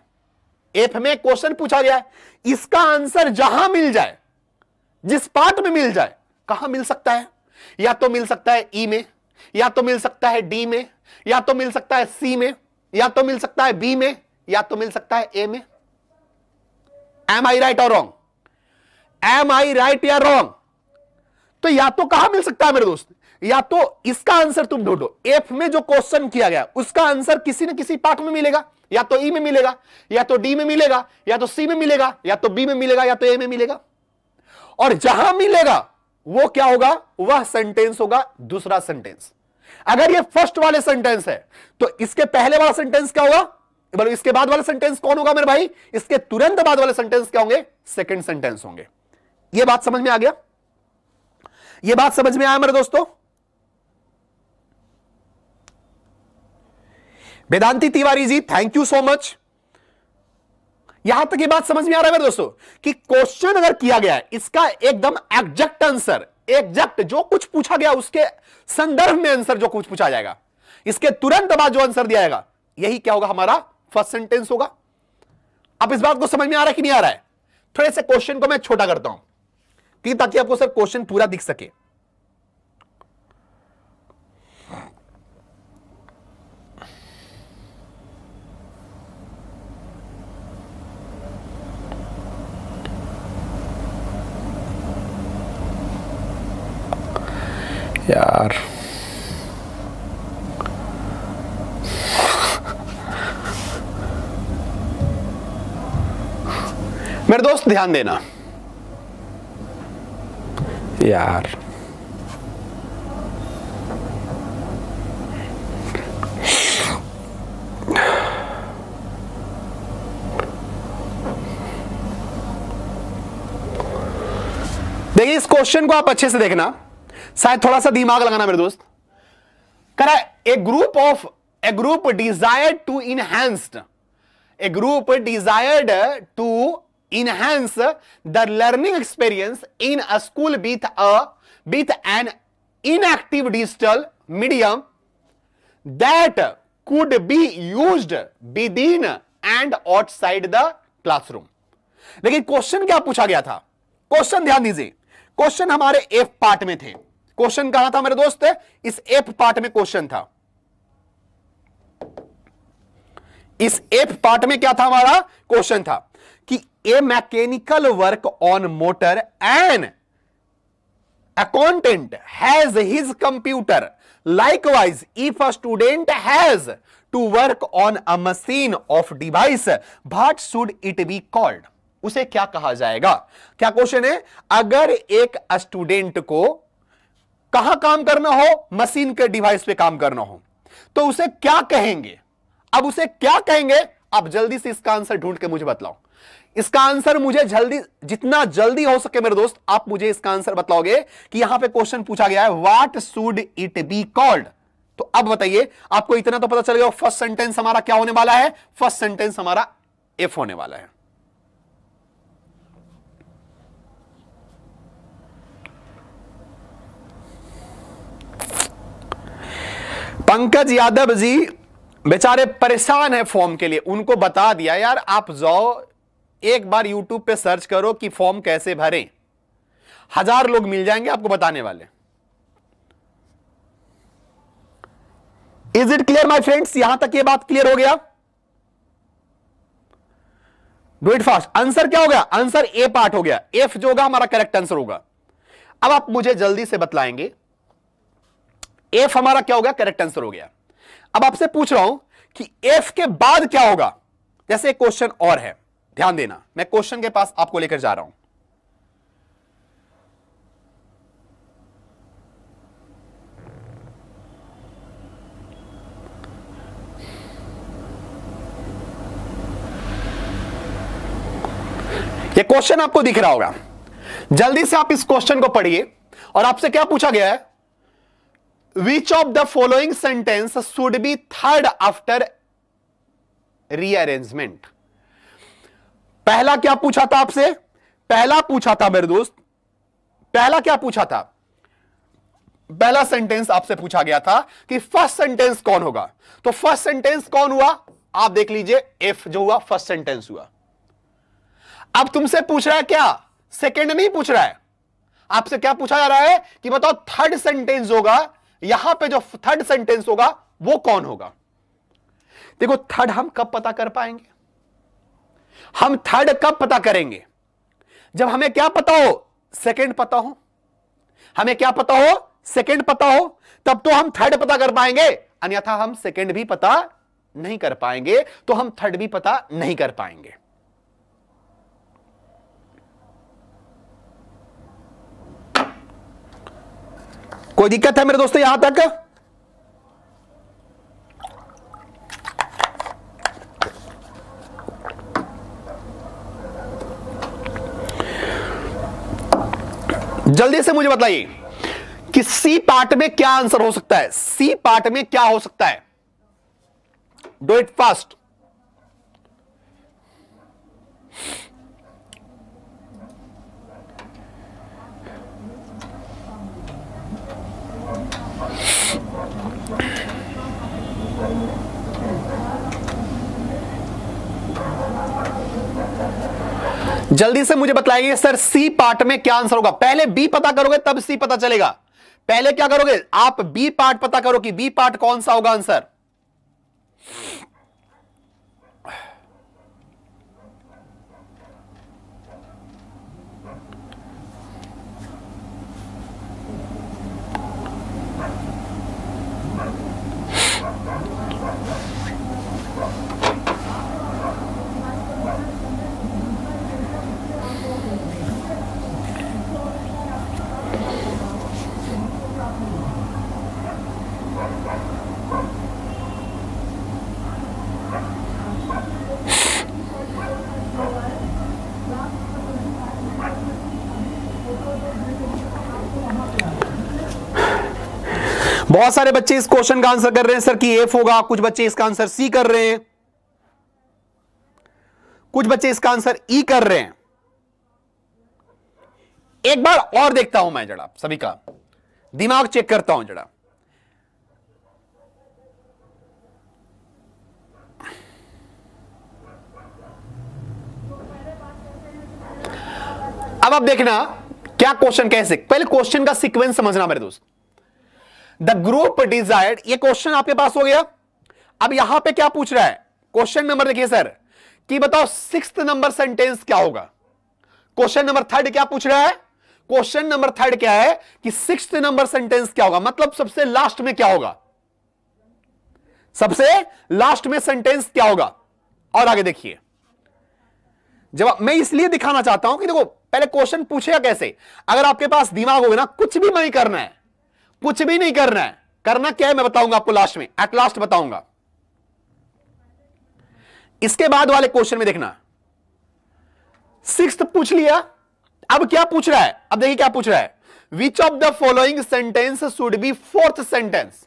एफ में क्वेश्चन पूछा गया है इसका आंसर जहां मिल जाए जिस पार्ट में मिल जाए कहां मिल सकता है या तो मिल सकता है ई e में या तो मिल सकता है डी में या तो मिल सकता है सी में या तो मिल सकता है बी में या तो मिल सकता है ए में एम आई राइट और रॉन्ग एम आई राइट या रॉन्ग तो या तो कहा मिल सकता है मेरे दोस्त या तो इसका आंसर तुम ढूंढो एफ में जो क्वेश्चन किया गया उसका आंसर किसी न किसी पार्ट में मिलेगा या तो ई e में मिलेगा या तो डी में मिलेगा या तो सी में मिलेगा या तो बी में मिलेगा या तो ए में मिलेगा और जहां मिलेगा वो क्या होगा वह सेंटेंस होगा दूसरा सेंटेंस अगर ये फर्स्ट वाले सेंटेंस है तो इसके पहले वाला सेंटेंस क्या होगा मतलब इसके बाद वाला सेंटेंस कौन होगा मेरे भाई इसके तुरंत बाद वाले सेंटेंस क्या होंगे सेकेंड सेंटेंस होंगे यह बात समझ में आ गया यह बात समझ में आया मेरे दोस्तों Vedanti Tiwari ji thank you so much यहां तक ये बात समझ में आ रहा है मेरे दोस्तों कि क्वेश्चन अगर किया गया है इसका एकदम एग्जैक्ट आंसर एग्जैक्ट जो कुछ पूछा गया उसके संदर्भ में आंसर जो कुछ पूछा जाएगा इसके तुरंत बाद जो आंसर दिया जाएगा यही क्या होगा हमारा फर्स्ट सेंटेंस होगा अब इस बात को समझ में आ रहा है कि नहीं आ रहा है थोड़े से क्वेश्चन को मैं छोटा करता हूं कि ताकि आपको सर क्वेश्चन पूरा दिख सके यार मेरे दोस्त ध्यान देना यार देखिए इस क्वेश्चन को आप अच्छे से देखना शायद थोड़ा सा दिमाग लगाना मेरे दोस्त करा a group of a group desire to enhanced a group desired to enhance the learning experience in a school with a with an inactive digital medium that could be used within and outside the classroom लेकिन question क्या पूछा गया था question ध्यान दीजिए question हमारे F part में थे क्वेश्चन कहा था मेरे दोस्त इस एफ पार्ट में क्वेश्चन था इस एफ पार्ट में क्या था हमारा क्वेश्चन था कि a mechanical work on motor and accountant has his computer likewise if a student has to work on a machine of device what should it be called उसे क्या कहा जाएगा क्या क्वेश्चन है अगर एक स्टूडेंट को कहा काम करना हो मशीन के डिवाइस पे काम करना हो तो उसे क्या कहेंगे अब उसे क्या कहेंगे आप जल्दी से इसका आंसर ढूंढ के मुझे बताओ इसका आंसर मुझे जल्दी जितना जल्दी हो सके मेरे दोस्त आप मुझे इसका आंसर बताओगे कि यहां पे क्वेश्चन पूछा गया है what should it be called तो अब बताइए आपको इतना तो पता चल गया फर्स्ट सेंटेंस हमारा क्या होने वाला है फर्स्ट सेंटेंस हमारा एफ होने वाला है पंकज यादव जी बेचारे परेशान है फॉर्म के लिए उनको बता दिया यार आप जाओ एक बार यूट्यूब पे सर्च करो कि फॉर्म कैसे भरें हजार लोग मिल जाएंगे आपको बताने वाले is it clear my friends यहां तक ये बात क्लियर हो गया डू इट फास्ट आंसर क्या हो गया आंसर ए पार्ट हो गया एफ जो होगा हमारा करेक्ट आंसर होगा अब आप मुझे जल्दी से बतलाएंगे एफ हमारा क्या हो गया करेक्ट आंसर हो गया अब आपसे पूछ रहा हूं कि एफ के बाद क्या होगा जैसे एक क्वेश्चन और है ध्यान देना मैं क्वेश्चन के पास आपको लेकर जा रहा हूं ये क्वेश्चन आपको दिख रहा होगा जल्दी से आप इस क्वेश्चन को पढ़िए और आपसे क्या पूछा गया है which of the following sentence should be third after rearrangement पहला क्या पूछा था आपसे पहला पूछा था मेरे दोस्त पहला क्या पूछा था पहला सेंटेंस आपसे पूछा गया था कि फर्स्ट सेंटेंस कौन होगा तो फर्स्ट सेंटेंस कौन हुआ आप देख लीजिए एफ जो हुआ फर्स्ट सेंटेंस हुआ अब तुमसे पूछ रहा है क्या सेकेंड नहीं पूछ रहा है आपसे क्या पूछा जा रहा है कि बताओ थर्ड सेंटेंस होगा यहां पे जो थर्ड सेंटेंस होगा वो कौन होगा देखो थर्ड हम कब पता कर पाएंगे हम थर्ड कब पता करेंगे जब हमें क्या पता हो सेकंड पता हो हमें क्या पता हो सेकंड पता हो तब तो हम थर्ड पता कर पाएंगे अन्यथा हम सेकंड भी पता नहीं कर पाएंगे तो हम थर्ड भी पता नहीं कर पाएंगे कोई दिक्कत है मेरे दोस्तों यहां तक जल्दी से मुझे बताइए कि सी पार्ट में क्या आंसर हो सकता है सी पार्ट में क्या हो सकता है डू इट फास्ट जल्दी से मुझे बताइए सर सी पार्ट में क्या आंसर होगा पहले बी पता करोगे तब सी पता चलेगा पहले क्या करोगे आप बी पार्ट पता करो कि बी पार्ट कौन सा होगा आंसर बहुत सारे बच्चे इस क्वेश्चन का आंसर कर रहे हैं सर कि एफ होगा कुछ बच्चे इसका आंसर सी कर रहे हैं कुछ बच्चे इसका आंसर ई e कर रहे हैं एक बार और देखता हूं मैं जरा सभी का दिमाग चेक करता हूं जरा अब आप देखना क्या क्वेश्चन कैसे पहले क्वेश्चन का सीक्वेंस समझना मेरे दोस्त द ग्रुप डिजायर्ड ये क्वेश्चन आपके पास हो गया अब यहां पे क्या पूछ रहा है क्वेश्चन नंबर देखिए सर कि बताओ सिक्स नंबर सेंटेंस क्या होगा क्वेश्चन नंबर थर्ड क्या पूछ रहा है क्वेश्चन नंबर थर्ड क्या है कि सिक्स नंबर सेंटेंस क्या होगा मतलब सबसे लास्ट में क्या होगा सबसे लास्ट में सेंटेंस क्या होगा और आगे देखिए जवाब मैं इसलिए दिखाना चाहता हूं कि देखो पहले क्वेश्चन पूछेगा कैसे अगर आपके पास दिमाग होगा ना कुछ भी नहीं करना है कुछ भी नहीं करना है करना क्या है मैं बताऊंगा आपको लास्ट में एट लास्ट बताऊंगा इसके बाद वाले क्वेश्चन में देखना सिक्स पूछ लिया अब क्या पूछ रहा है अब देखिए क्या पूछ रहा है which of the following sentence should be fourth sentence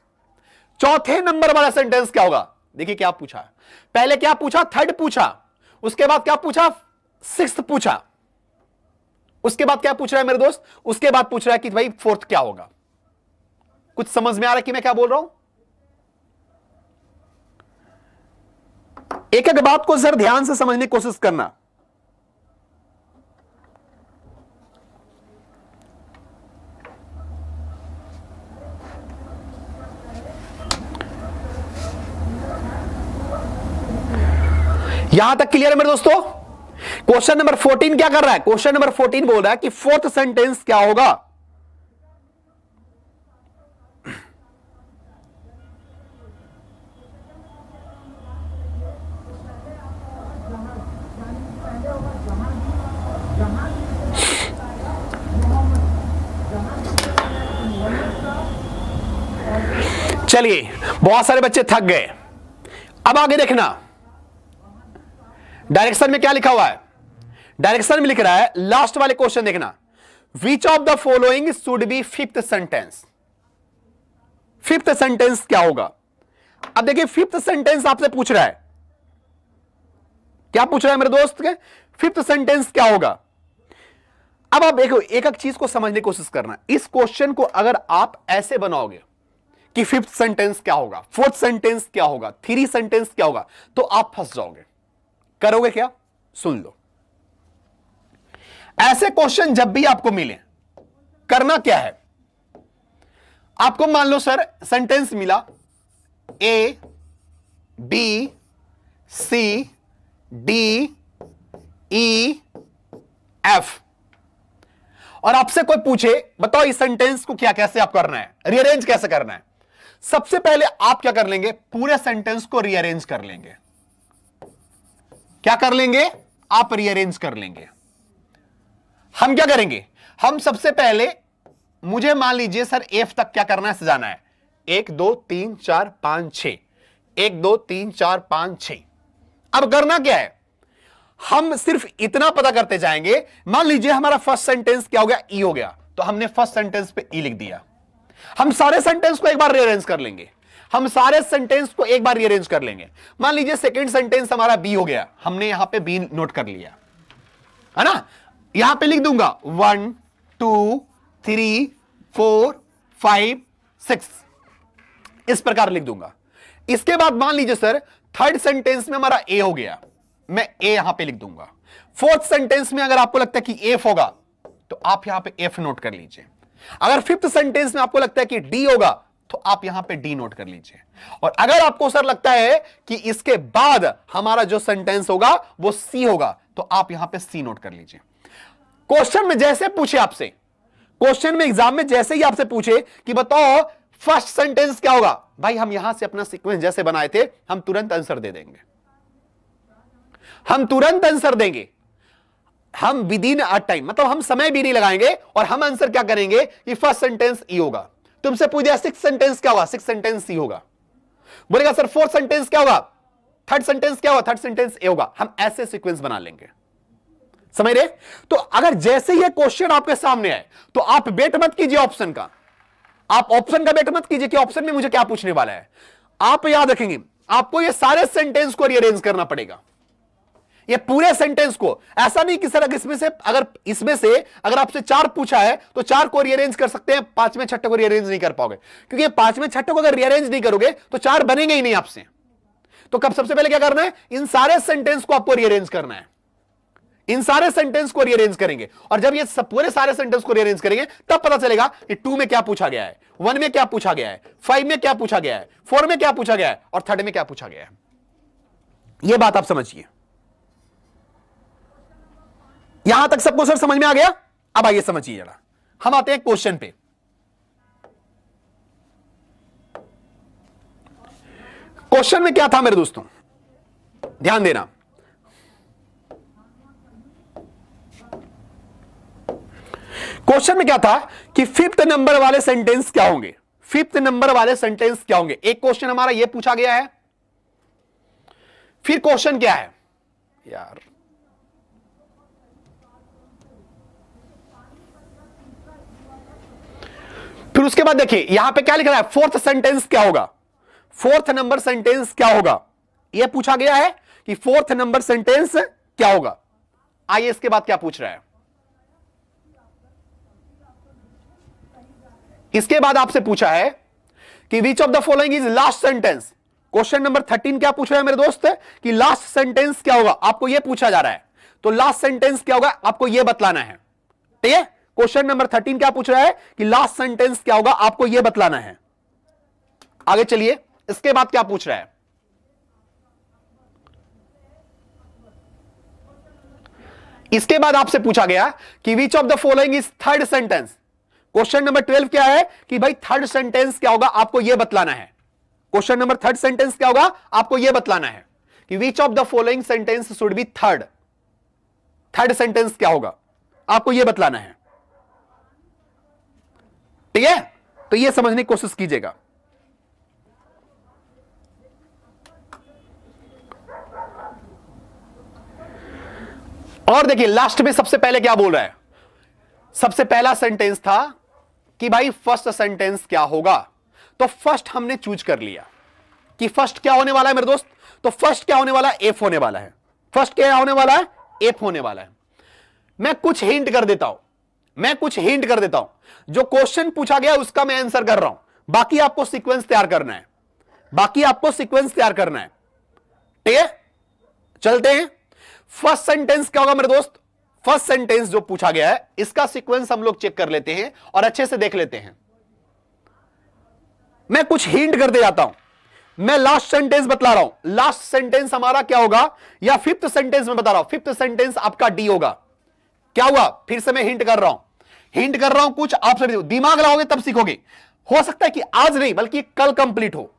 चौथे नंबर वाला सेंटेंस क्या होगा देखिए क्या पूछा पहले क्या पूछा थर्ड पूछा उसके बाद क्या पूछा सिक्स पूछा उसके बाद क्या पूछ रहा है मेरे दोस्त उसके बाद पूछ रहा है कि भाई फोर्थ क्या होगा कुछ समझ में आ रहा है कि मैं क्या बोल रहा हूं एक एक बात को जर ध्यान से समझने की कोशिश करना यहां तक क्लियर है मेरे दोस्तों क्वेश्चन नंबर 14 क्या कर रहा है क्वेश्चन नंबर 14 बोल रहा है कि फोर्थ सेंटेंस क्या होगा चलिए बहुत सारे बच्चे थक गए अब आगे देखना डायरेक्शन में क्या लिखा हुआ है डायरेक्शन में लिख रहा है लास्ट वाले क्वेश्चन देखना which of the following should be fifth sentence fifth sentence क्या होगा अब देखिए फिफ्थ सेंटेंस आपसे पूछ रहा है क्या पूछ रहा है मेरे दोस्त के फिफ्थ सेंटेंस क्या होगा अब आप देखो एक एक चीज को समझने की कोशिश करना इस क्वेश्चन को अगर आप ऐसे बनाओगे कि फिफ्थ सेंटेंस क्या होगा फोर्थ सेंटेंस क्या होगा थ्री सेंटेंस क्या होगा तो आप फंस जाओगे करोगे क्या सुन लो ऐसे क्वेश्चन जब भी आपको मिले करना क्या है आपको मान लो सर सेंटेंस मिला A B C D E F और आपसे कोई पूछे बताओ इस सेंटेंस को क्या कैसे आप करना है रिअरेंज कैसे करना है सबसे पहले आप क्या कर लेंगे पूरे सेंटेंस को रीअरेंज कर लेंगे क्या कर लेंगे आप रीअरेंज कर लेंगे हम क्या करेंगे हम सबसे पहले मुझे मान लीजिए सर एफ तक क्या करना है सजाना है एक दो तीन चार पांच छ एक दो तीन चार पांच छ अब करना क्या है हम सिर्फ इतना पता करते जाएंगे मान लीजिए हमारा फर्स्ट सेंटेंस क्या हो गया ई e हो गया तो हमने फर्स्ट सेंटेंस पे ई e लिख दिया हम सारे सेंटेंस को एक बार रीअरेंज कर लेंगे हम सारे सेंटेंस को एक बार रीअरेंज कर लेंगे मान लीजिए सेकेंड सेंटेंस हमारा बी हो गया हमने यहां पे बी नोट कर लिया है ना यहां पे लिख दूंगा one two three four five six इस प्रकार लिख दूंगा इसके बाद मान लीजिए सर थर्ड सेंटेंस में हमारा ए हो गया मैं ए यहां पे लिख दूंगा फोर्थ सेंटेंस में अगर आपको लगता है कि एफ होगा तो आप यहां पे एफ नोट कर लीजिए अगर फिफ्थ सेंटेंस में आपको लगता है कि डी होगा तो आप यहां पे डी नोट कर लीजिए और अगर आपको सर लगता है कि इसके बाद हमारा जो सेंटेंस होगा वो सी होगा तो आप यहां पे सी नोट कर लीजिए क्वेश्चन में जैसे पूछे आपसे क्वेश्चन में एग्जाम में जैसे ही आपसे पूछे कि बताओ फर्स्ट सेंटेंस क्या होगा भाई हम यहां से अपना सिक्वेंस जैसे बनाए थे हम तुरंत आंसर दे देंगे हम तुरंत आंसर देंगे हम विद इन अ टाइम मतलब हम समय भी नहीं लगाएंगे और हम आंसर क्या करेंगे कि फर्स्ट सेंटेंस ई होगा तुमसे पूछ दिया सिक्स सेंटेंस क्या होगा सिक्स सेंटेंस सी होगा बोलेगा सर फोर्थ सेंटेंस क्या होगा थर्ड सेंटेंस क्या होगा थर्ड सेंटेंस ए होगा हम ऐसे सीक्वेंस बना लेंगे समझ रहे तो अगर जैसे ही क्वेश्चन आपके सामने आए तो आप बेट मत कीजिए ऑप्शन का आप ऑप्शन का बेट मत कीजिए कि ऑप्शन में मुझे क्या पूछने वाला है आप याद रखेंगे आपको ये सारे सेंटेंस को रिअरेंज करना पड़ेगा ये पूरे सेंटेंस को ऐसा नहीं कि सर अगर इसमें से अगर इसमें से अगर आपसे चार पूछा है तो चार को रीअरेंज कर सकते हैं पांचवें छठे को रीअरेंज नहीं कर पाओगे क्योंकि पांचवें छठे को अगर रीअरेंज नहीं करोगे तो चार बनेंगे ही नहीं आपसे तो कब सबसे पहले क्या करना है इन सारे सेंटेंस को आपको रीअरेंज करना है इन सारे सेंटेंस को रीअरेंज करेंगे और जब ये सब पूरे सारे सेंटेंस को रीअरेंज करेंगे तब पता चलेगा कि टू में क्या पूछा गया है वन में क्या पूछा गया है फाइव में क्या पूछा गया है फोर में क्या पूछा गया है और थर्ड में क्या पूछा गया है यह बात आप समझिए यहां तक सबको सर समझ में आ गया अब आइए समझिए जरा हम आते हैं क्वेश्चन पे क्वेश्चन में क्या था मेरे दोस्तों ध्यान देना क्वेश्चन में क्या था कि फिफ्थ नंबर वाले सेंटेंस क्या होंगे फिफ्थ नंबर वाले सेंटेंस क्या होंगे एक क्वेश्चन हमारा यह पूछा गया है फिर क्वेश्चन क्या है यार फिर उसके बाद देखिए यहां पे क्या लिख रहा है फोर्थ सेंटेंस क्या होगा फोर्थ नंबर सेंटेंस क्या होगा यह पूछा गया है कि फोर्थ नंबर सेंटेंस क्या होगा आइए इसके बाद क्या पूछ रहा है इसके बाद आपसे पूछा है कि which of the following is last sentence question number thirteen क्या पूछ रहे हैं मेरे दोस्त कि लास्ट सेंटेंस क्या होगा आपको यह पूछा जा रहा है तो लास्ट सेंटेंस क्या होगा आपको यह बतलाना है ठीक है क्वेश्चन नंबर थर्टीन क्या पूछ रहा है कि लास्ट सेंटेंस क्या होगा आपको यह बतलाना है आगे चलिए इसके बाद क्या पूछ रहा है इसके बाद आपसे पूछा गया कि which of the following is third sentence question number twelve क्या है कि भाई थर्ड सेंटेंस क्या होगा आपको यह बतलाना है क्वेश्चन नंबर थर्ड सेंटेंस क्या होगा आपको यह बतलाना है कि which of the following sentence should be third third sentence क्या होगा आपको यह बतलाना है ठीक है तो ये समझने की कोशिश कीजिएगा और देखिए लास्ट में सबसे पहले क्या बोल रहा है सबसे पहला सेंटेंस था कि भाई फर्स्ट सेंटेंस क्या होगा तो फर्स्ट हमने चूज कर लिया कि फर्स्ट क्या होने वाला है मेरे दोस्त तो फर्स्ट क्या होने वाला है एफ होने वाला है फर्स्ट क्या होने वाला है एफ होने वाला है मैं कुछ हिंट कर देता हूं मैं कुछ हिंट कर देता हूं जो क्वेश्चन पूछा गया उसका मैं आंसर कर रहा हूं बाकी आपको सीक्वेंस तैयार करना है बाकी आपको सीक्वेंस तैयार करना है ठीक है चलते हैं फर्स्ट सेंटेंस क्या होगा मेरे दोस्त फर्स्ट सेंटेंस जो पूछा गया है इसका सीक्वेंस हम लोग चेक कर लेते हैं और अच्छे से देख लेते हैं मैं कुछ हिंट करते जाता हूं मैं लास्ट सेंटेंस बतला रहा हूं लास्ट सेंटेंस हमारा क्या होगा या फिफ्थ सेंटेंस में बता रहा हूं फिफ्थ सेंटेंस आपका डी होगा क्या हुआ फिर से मैं हिंट कर रहा हूं हिंट कर रहा हूं कुछ आप सभी दिमाग लगाओगे तब सीखोगे हो सकता है कि आज नहीं बल्कि कल कंप्लीट हो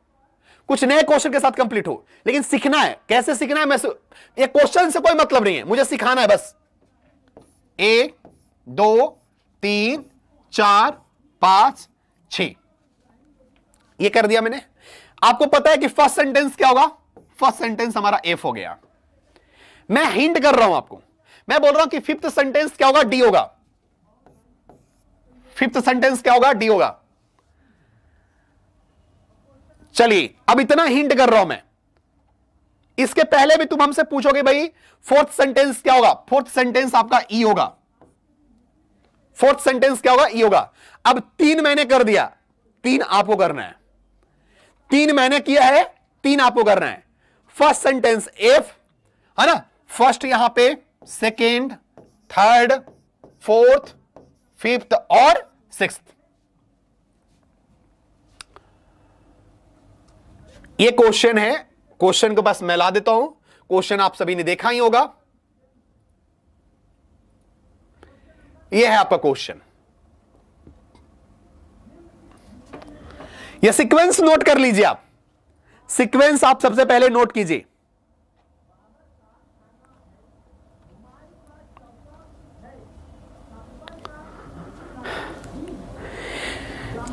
कुछ नए क्वेश्चन के साथ कंप्लीट हो लेकिन सीखना है कैसे सीखना है मैं ये क्वेश्चन से कोई मतलब नहीं है मुझे सिखाना है बस एक दो तीन चार पांच छ ये कर दिया मैंने आपको पता है कि फर्स्ट सेंटेंस क्या होगा फर्स्ट सेंटेंस हमारा एफ हो गया मैं हिंट कर रहा हूं आपको मैं बोल रहा हूं कि फिफ्थ सेंटेंस क्या होगा डी होगा फिफ्थ सेंटेंस क्या होगा डी होगा चलिए अब इतना हिंट कर रहा हूं मैं इसके पहले भी तुम हमसे पूछोगे भाई फोर्थ सेंटेंस क्या होगा फोर्थ सेंटेंस आपका ई e होगा फोर्थ सेंटेंस क्या होगा ई e होगा अब तीन मैंने कर दिया तीन आपको करना है तीन मैंने किया है तीन आपको करना है फर्स्ट सेंटेंस एफ है ना फर्स्ट यहां पे सेकेंड थर्ड फोर्थ फिफ्थ और सिक्स ये क्वेश्चन है क्वेश्चन को बस मैं ला देता हूं क्वेश्चन आप सभी ने देखा ही होगा ये है आपका क्वेश्चन ये सीक्वेंस नोट कर लीजिए आप सीक्वेंस आप सबसे पहले नोट कीजिए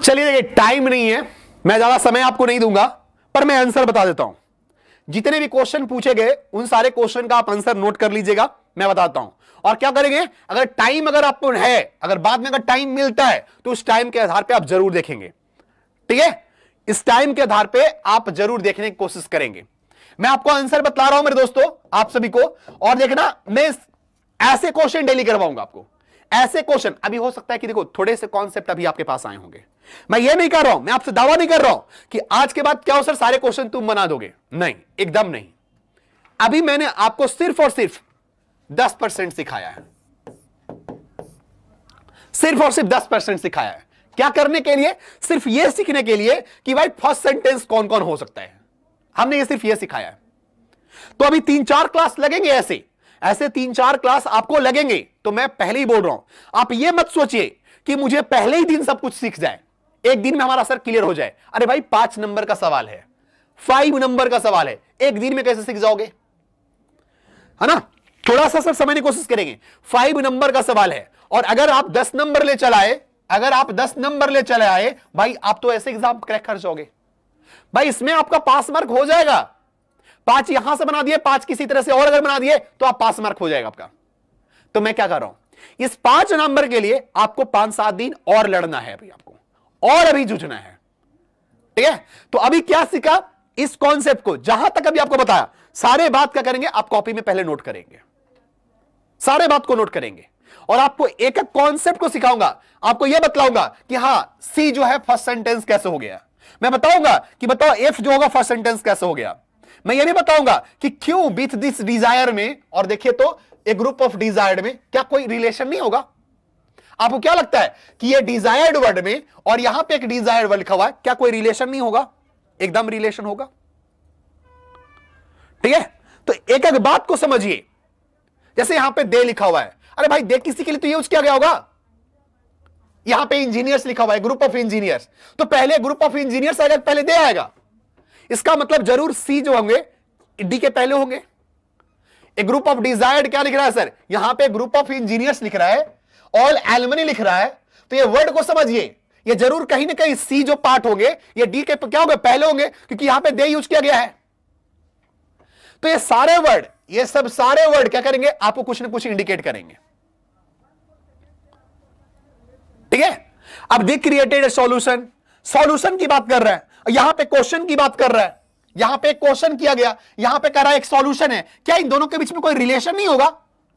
चलिए देखिए टाइम नहीं है मैं ज्यादा समय आपको नहीं दूंगा पर मैं आंसर बता देता हूं जितने भी क्वेश्चन पूछे गए उन सारे क्वेश्चन का आप आंसर नोट कर लीजिएगा मैं बताता हूं और क्या करेंगे अगर टाइम अगर आपको है अगर बाद में अगर टाइम मिलता है तो उस टाइम के आधार पर आप जरूर देखेंगे ठीक है इस टाइम के आधार पर आप जरूर देखने की कोशिश करेंगे मैं आपको आंसर बता रहा हूं मेरे दोस्तों आप सभी को और देखना मैं ऐसे क्वेश्चन डेली करवाऊंगा आपको ऐसे क्वेश्चन अभी हो सकता है कि देखो थोड़े से कॉन्सेप्ट अभी आपके पास आए होंगे मैं ये नहीं कर रहा हूं मैं आपसे दावा नहीं कर रहा हूं कि आज के बाद क्या हो सर सारे क्वेश्चन तुम बना दोगे नहीं एकदम नहीं अभी मैंने आपको सिर्फ और सिर्फ दस परसेंट सिखाया है सिर्फ और सिर्फ दस परसेंट सिखाया है क्या करने के लिए सिर्फ यह सीखने के लिए कि भाई फर्स्ट सेंटेंस कौन कौन हो सकता है हमने ये सिर्फ यह सिखाया है तो अभी तीन चार क्लास लगेंगे ऐसे ऐसे तीन चार क्लास आपको लगेंगे तो मैं पहले ही बोल रहा हूं आप यह मत सोचिए कि मुझे पहले ही दिन सब कुछ सीख जाए एक दिन में हमारा सर क्लियर हो जाए अरे भाई पांच नंबर का सवाल है फाइव नंबर का सवाल है एक दिन में कैसे सीख जाओगे है ना थोड़ा सा सर समझने की कोशिश करेंगे फाइव नंबर का सवाल है और अगर आप दस नंबर ले चलाए अगर आप दस नंबर ले चले आए भाई आप तो ऐसे एग्जाम क्रैक कर जाओगे भाई इसमें आपका पास मार्क हो जाएगा पांच यहां से बना दिए पांच किसी तरह से और अगर बना दिए तो आप पास मार्क हो जाएगा आपका तो मैं क्या कर रहा हूं इस पांच नंबर के लिए आपको पांच सात दिन और लड़ना है अभी आपको और अभी जूझना है ठीक है तो अभी क्या सीखा इस कॉन्सेप्ट को जहां तक अभी आपको बताया सारे बात क्या करेंगे आप कॉपी में पहले नोट करेंगे सारे बात को नोट करेंगे और आपको एक एक कॉन्सेप्ट को सिखाऊंगा आपको यह बतलाऊंगा कि हां सी जो है फर्स्ट सेंटेंस कैसे हो गया मैं बताऊंगा कि बताओ एफ जो होगा फर्स्ट सेंटेंस कैसे हो गया मैं ये भी बताऊंगा कि क्यों विथ दिस डिजायर में और देखिए तो ए ग्रुप ऑफ डिजायर्ड में क्या कोई रिलेशन नहीं होगा आपको क्या लगता है कि ये डिजायर्ड वर्ड में और यहां पे एक डिजायर्ड वर्ड लिखा हुआ है क्या कोई रिलेशन नहीं होगा एकदम रिलेशन होगा ठीक है तो एक एक बात को समझिए जैसे यहां पे दे लिखा हुआ है अरे भाई दे किसी के लिए तो यूज किया गया होगा यहां पे इंजीनियर्स लिखा हुआ है ग्रुप ऑफ इंजीनियर्स तो पहले ग्रुप ऑफ इंजीनियर्स आएगा पहले दे आएगा इसका मतलब जरूर सी जो होंगे डी के पहले होंगे ए ग्रुप ऑफ डिजायर्ड क्या लिख रहा है सर यहां पे ग्रुप ऑफ इंजीनियर्स लिख रहा है ऑल एलमनी लिख रहा है तो ये वर्ड को समझिए ये जरूर कहीं ना कहीं सी जो पार्ट होंगे ये डी के क्या होंगे पहले होंगे क्योंकि यहां पे दे यूज किया गया है तो ये सारे वर्ड ये सब सारे वर्ड क्या करेंगे आपको कुछ ना कुछ इंडिकेट करेंगे ठीक है अब the created a solution solution की बात कर रहे हैं यहां पे क्वेश्चन की बात कर रहा है यहां पे क्वेश्चन किया गया यहां पे कह रहा है एक सॉल्यूशन है क्या इन दोनों के बीच में कोई रिलेशन नहीं होगा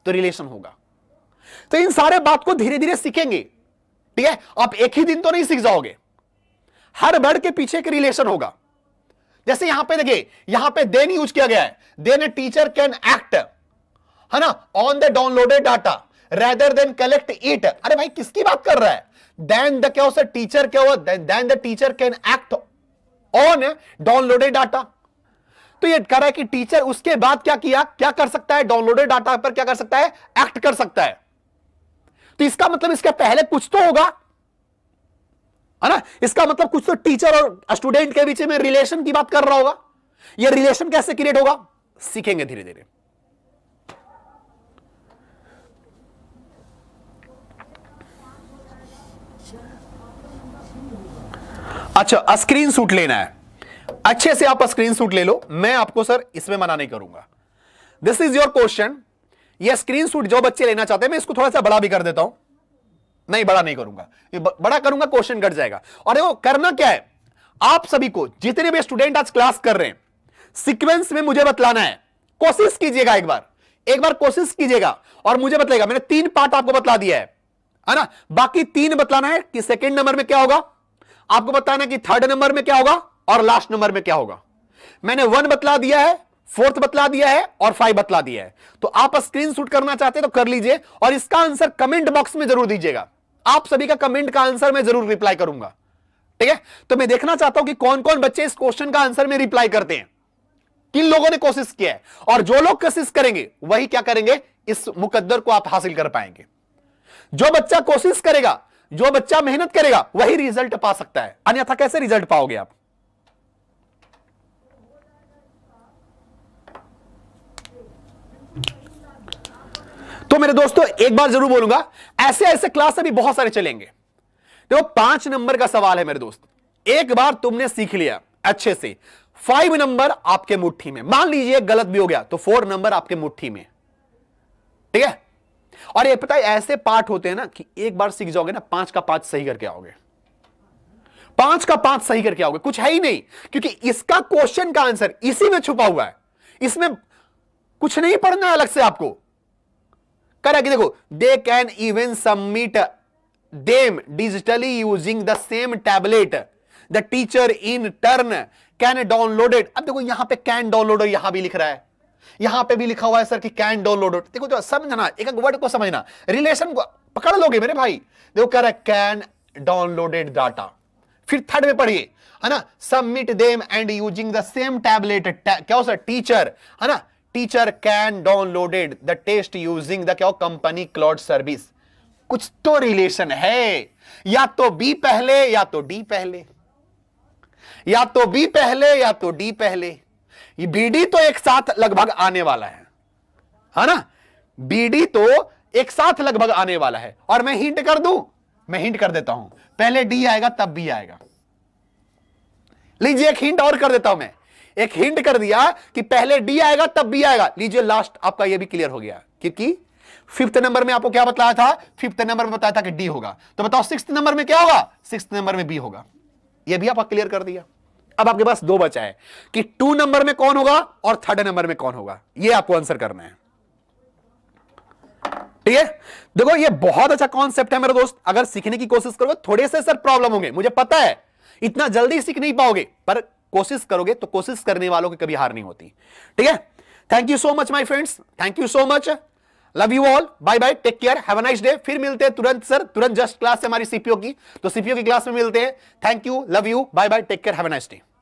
तो रिलेशन होगा तो इन सारे बात को धीरे धीरे सीखेंगे ठीक है आप एक ही दिन तो नहीं सीख जाओगे हर वर्ड के पीछे एक रिलेशन होगा जैसे यहां पे देखिए यहां पे देन यूज किया गया है then a teacher can act है ना on the downloaded data rather than collect it अरे भाई किसकी बात कर रहा है देन द क्या टीचर क्या हुआ then the teacher can act on है डाउनलोडेड डाटा तो ये कह रहा है कि टीचर उसके बाद क्या किया क्या कर सकता है डाउनलोडेड डाटा पर क्या कर सकता है एक्ट कर सकता है तो इसका मतलब इसके पहले कुछ तो होगा है ना इसका मतलब कुछ तो टीचर और स्टूडेंट के बीच में रिलेशन की बात कर रहा होगा यह रिलेशन कैसे क्रिएट होगा सीखेंगे धीरे धीरे अच्छा स्क्रीन शूट लेना है अच्छे से आप स्क्रीन शूट ले लो मैं आपको सर इसमें मना नहीं करूंगा दिस इज योर क्वेश्चन ये स्क्रीन शूट जो बच्चे लेना चाहते हैं मैं इसको थोड़ा सा बड़ा भी कर देता हूं नहीं बड़ा नहीं करूंगा ये बड़ा करूंगा क्वेश्चन कट जाएगा और देखो करना क्या है आप सभी को जितने भी स्टूडेंट आज क्लास कर रहे हैं सिक्वेंस में मुझे बतलाना है कोशिश कीजिएगा एक बार एक बार कोशिश कीजिएगा और मुझे बतलेगा मैंने तीन पार्ट आपको बतला दिया है ना बाकी तीन बतलाना है कि सेकेंड नंबर में क्या होगा आपको बताना कि थर्ड नंबर में क्या होगा और लास्ट नंबर में क्या होगा मैंने वन बतला दिया है फोर्थ बतला दिया है और फाइव बतला दिया है तो आप स्क्रीन शूट करना चाहते तो कर लीजिए और इसका आंसर कमेंट बॉक्स में जरूर दीजिएगा आप सभी का कमेंट का आंसर मैं जरूर रिप्लाई करूंगा ठीक है तो मैं देखना चाहता हूं कि कौन कौन बच्चे इस क्वेश्चन का आंसर में रिप्लाई करते हैं किन लोगों ने कोशिश किया है और जो लोग कोशिश करेंगे वही क्या करेंगे इस मुकद्दर को आप हासिल कर पाएंगे जो बच्चा कोशिश करेगा जो बच्चा मेहनत करेगा वही रिजल्ट पा सकता है अन्यथा कैसे रिजल्ट पाओगे आप तो मेरे दोस्तों एक बार जरूर बोलूंगा ऐसे ऐसे क्लास अभी बहुत सारे चलेंगे देखो पांच नंबर का सवाल है मेरे दोस्त एक बार तुमने सीख लिया अच्छे से फाइव नंबर आपके मुट्ठी में मान लीजिए गलत भी हो गया तो फोर नंबर आपके मुट्ठी में ठीक है और ये पता है ऐसे पाठ होते हैं ना कि एक बार सीख जाओगे ना पांच का पांच सही करके आओगे पांच का पांच सही करके आओगे कुछ है ही नहीं क्योंकि इसका क्वेश्चन का आंसर इसी में छुपा हुआ है इसमें कुछ नहीं पढ़ना अलग से आपको करा कि देखो they can even submit them digitally using the same tablet the teacher in turn can downloaded अब देखो यहां पे कैन डाउनलोड यहां भी लिख रहा है यहां पे भी लिखा हुआ है सर कि कैन डो लोड देखो जो समझना एक एक वर्ड को समझना रिलेशन को पकड़ लोगे मेरे भाई देखो कह रहा है कैन डाउनलोडेड डाटा फिर थर्ड में पढ़िए है ना submit them and using the same tablet क्या हो सर टीचर है ना teacher can downloaded the test using the क्या कंपनी क्लाउड सर्विस कुछ तो रिलेशन है या तो बी पहले या तो डी पहले या तो बी पहले या तो डी पहले ये बीडी तो एक साथ लगभग आने वाला है है हाँ ना बीडी तो एक साथ लगभग आने वाला है और मैं हिंट कर दूं मैं हिंट कर देता हूं पहले डी आएगा तब बी आएगा लीजिए एक हिंट और कर देता हूं मैं एक हिंट कर दिया कि पहले डी आएगा तब बी आएगा लीजिए लास्ट आपका यह भी क्लियर हो गया क्योंकि फिफ्थ नंबर में आपको क्या बताया था फिफ्थ नंबर में बताया था कि डी होगा तो बताओ सिक्स नंबर में क्या होगा सिक्स नंबर में बी होगा यह भी आपका क्लियर कर दिया अब आपके पास दो बचा है कि टू नंबर में कौन होगा और थर्ड नंबर में कौन होगा ये आपको आंसर करना है ठीक है देखो ये बहुत अच्छा कॉन्सेप्ट है मेरे दोस्त अगर सीखने की कोशिश करोगे थोड़े से सर प्रॉब्लम होंगे मुझे पता है इतना जल्दी सीख नहीं पाओगे पर कोशिश करोगे तो कोशिश करने वालों की कभी हार नहीं होती ठीक है thank you so much my friends thank you so much love you all bye bye take care have nice day फिर मिलते हैं तुरंत सर तुरंत जस्ट क्लास है हमारी सीपीओ की तो सीपीओ की क्लास में मिलते हैं thank you love you bye bye take care have nice day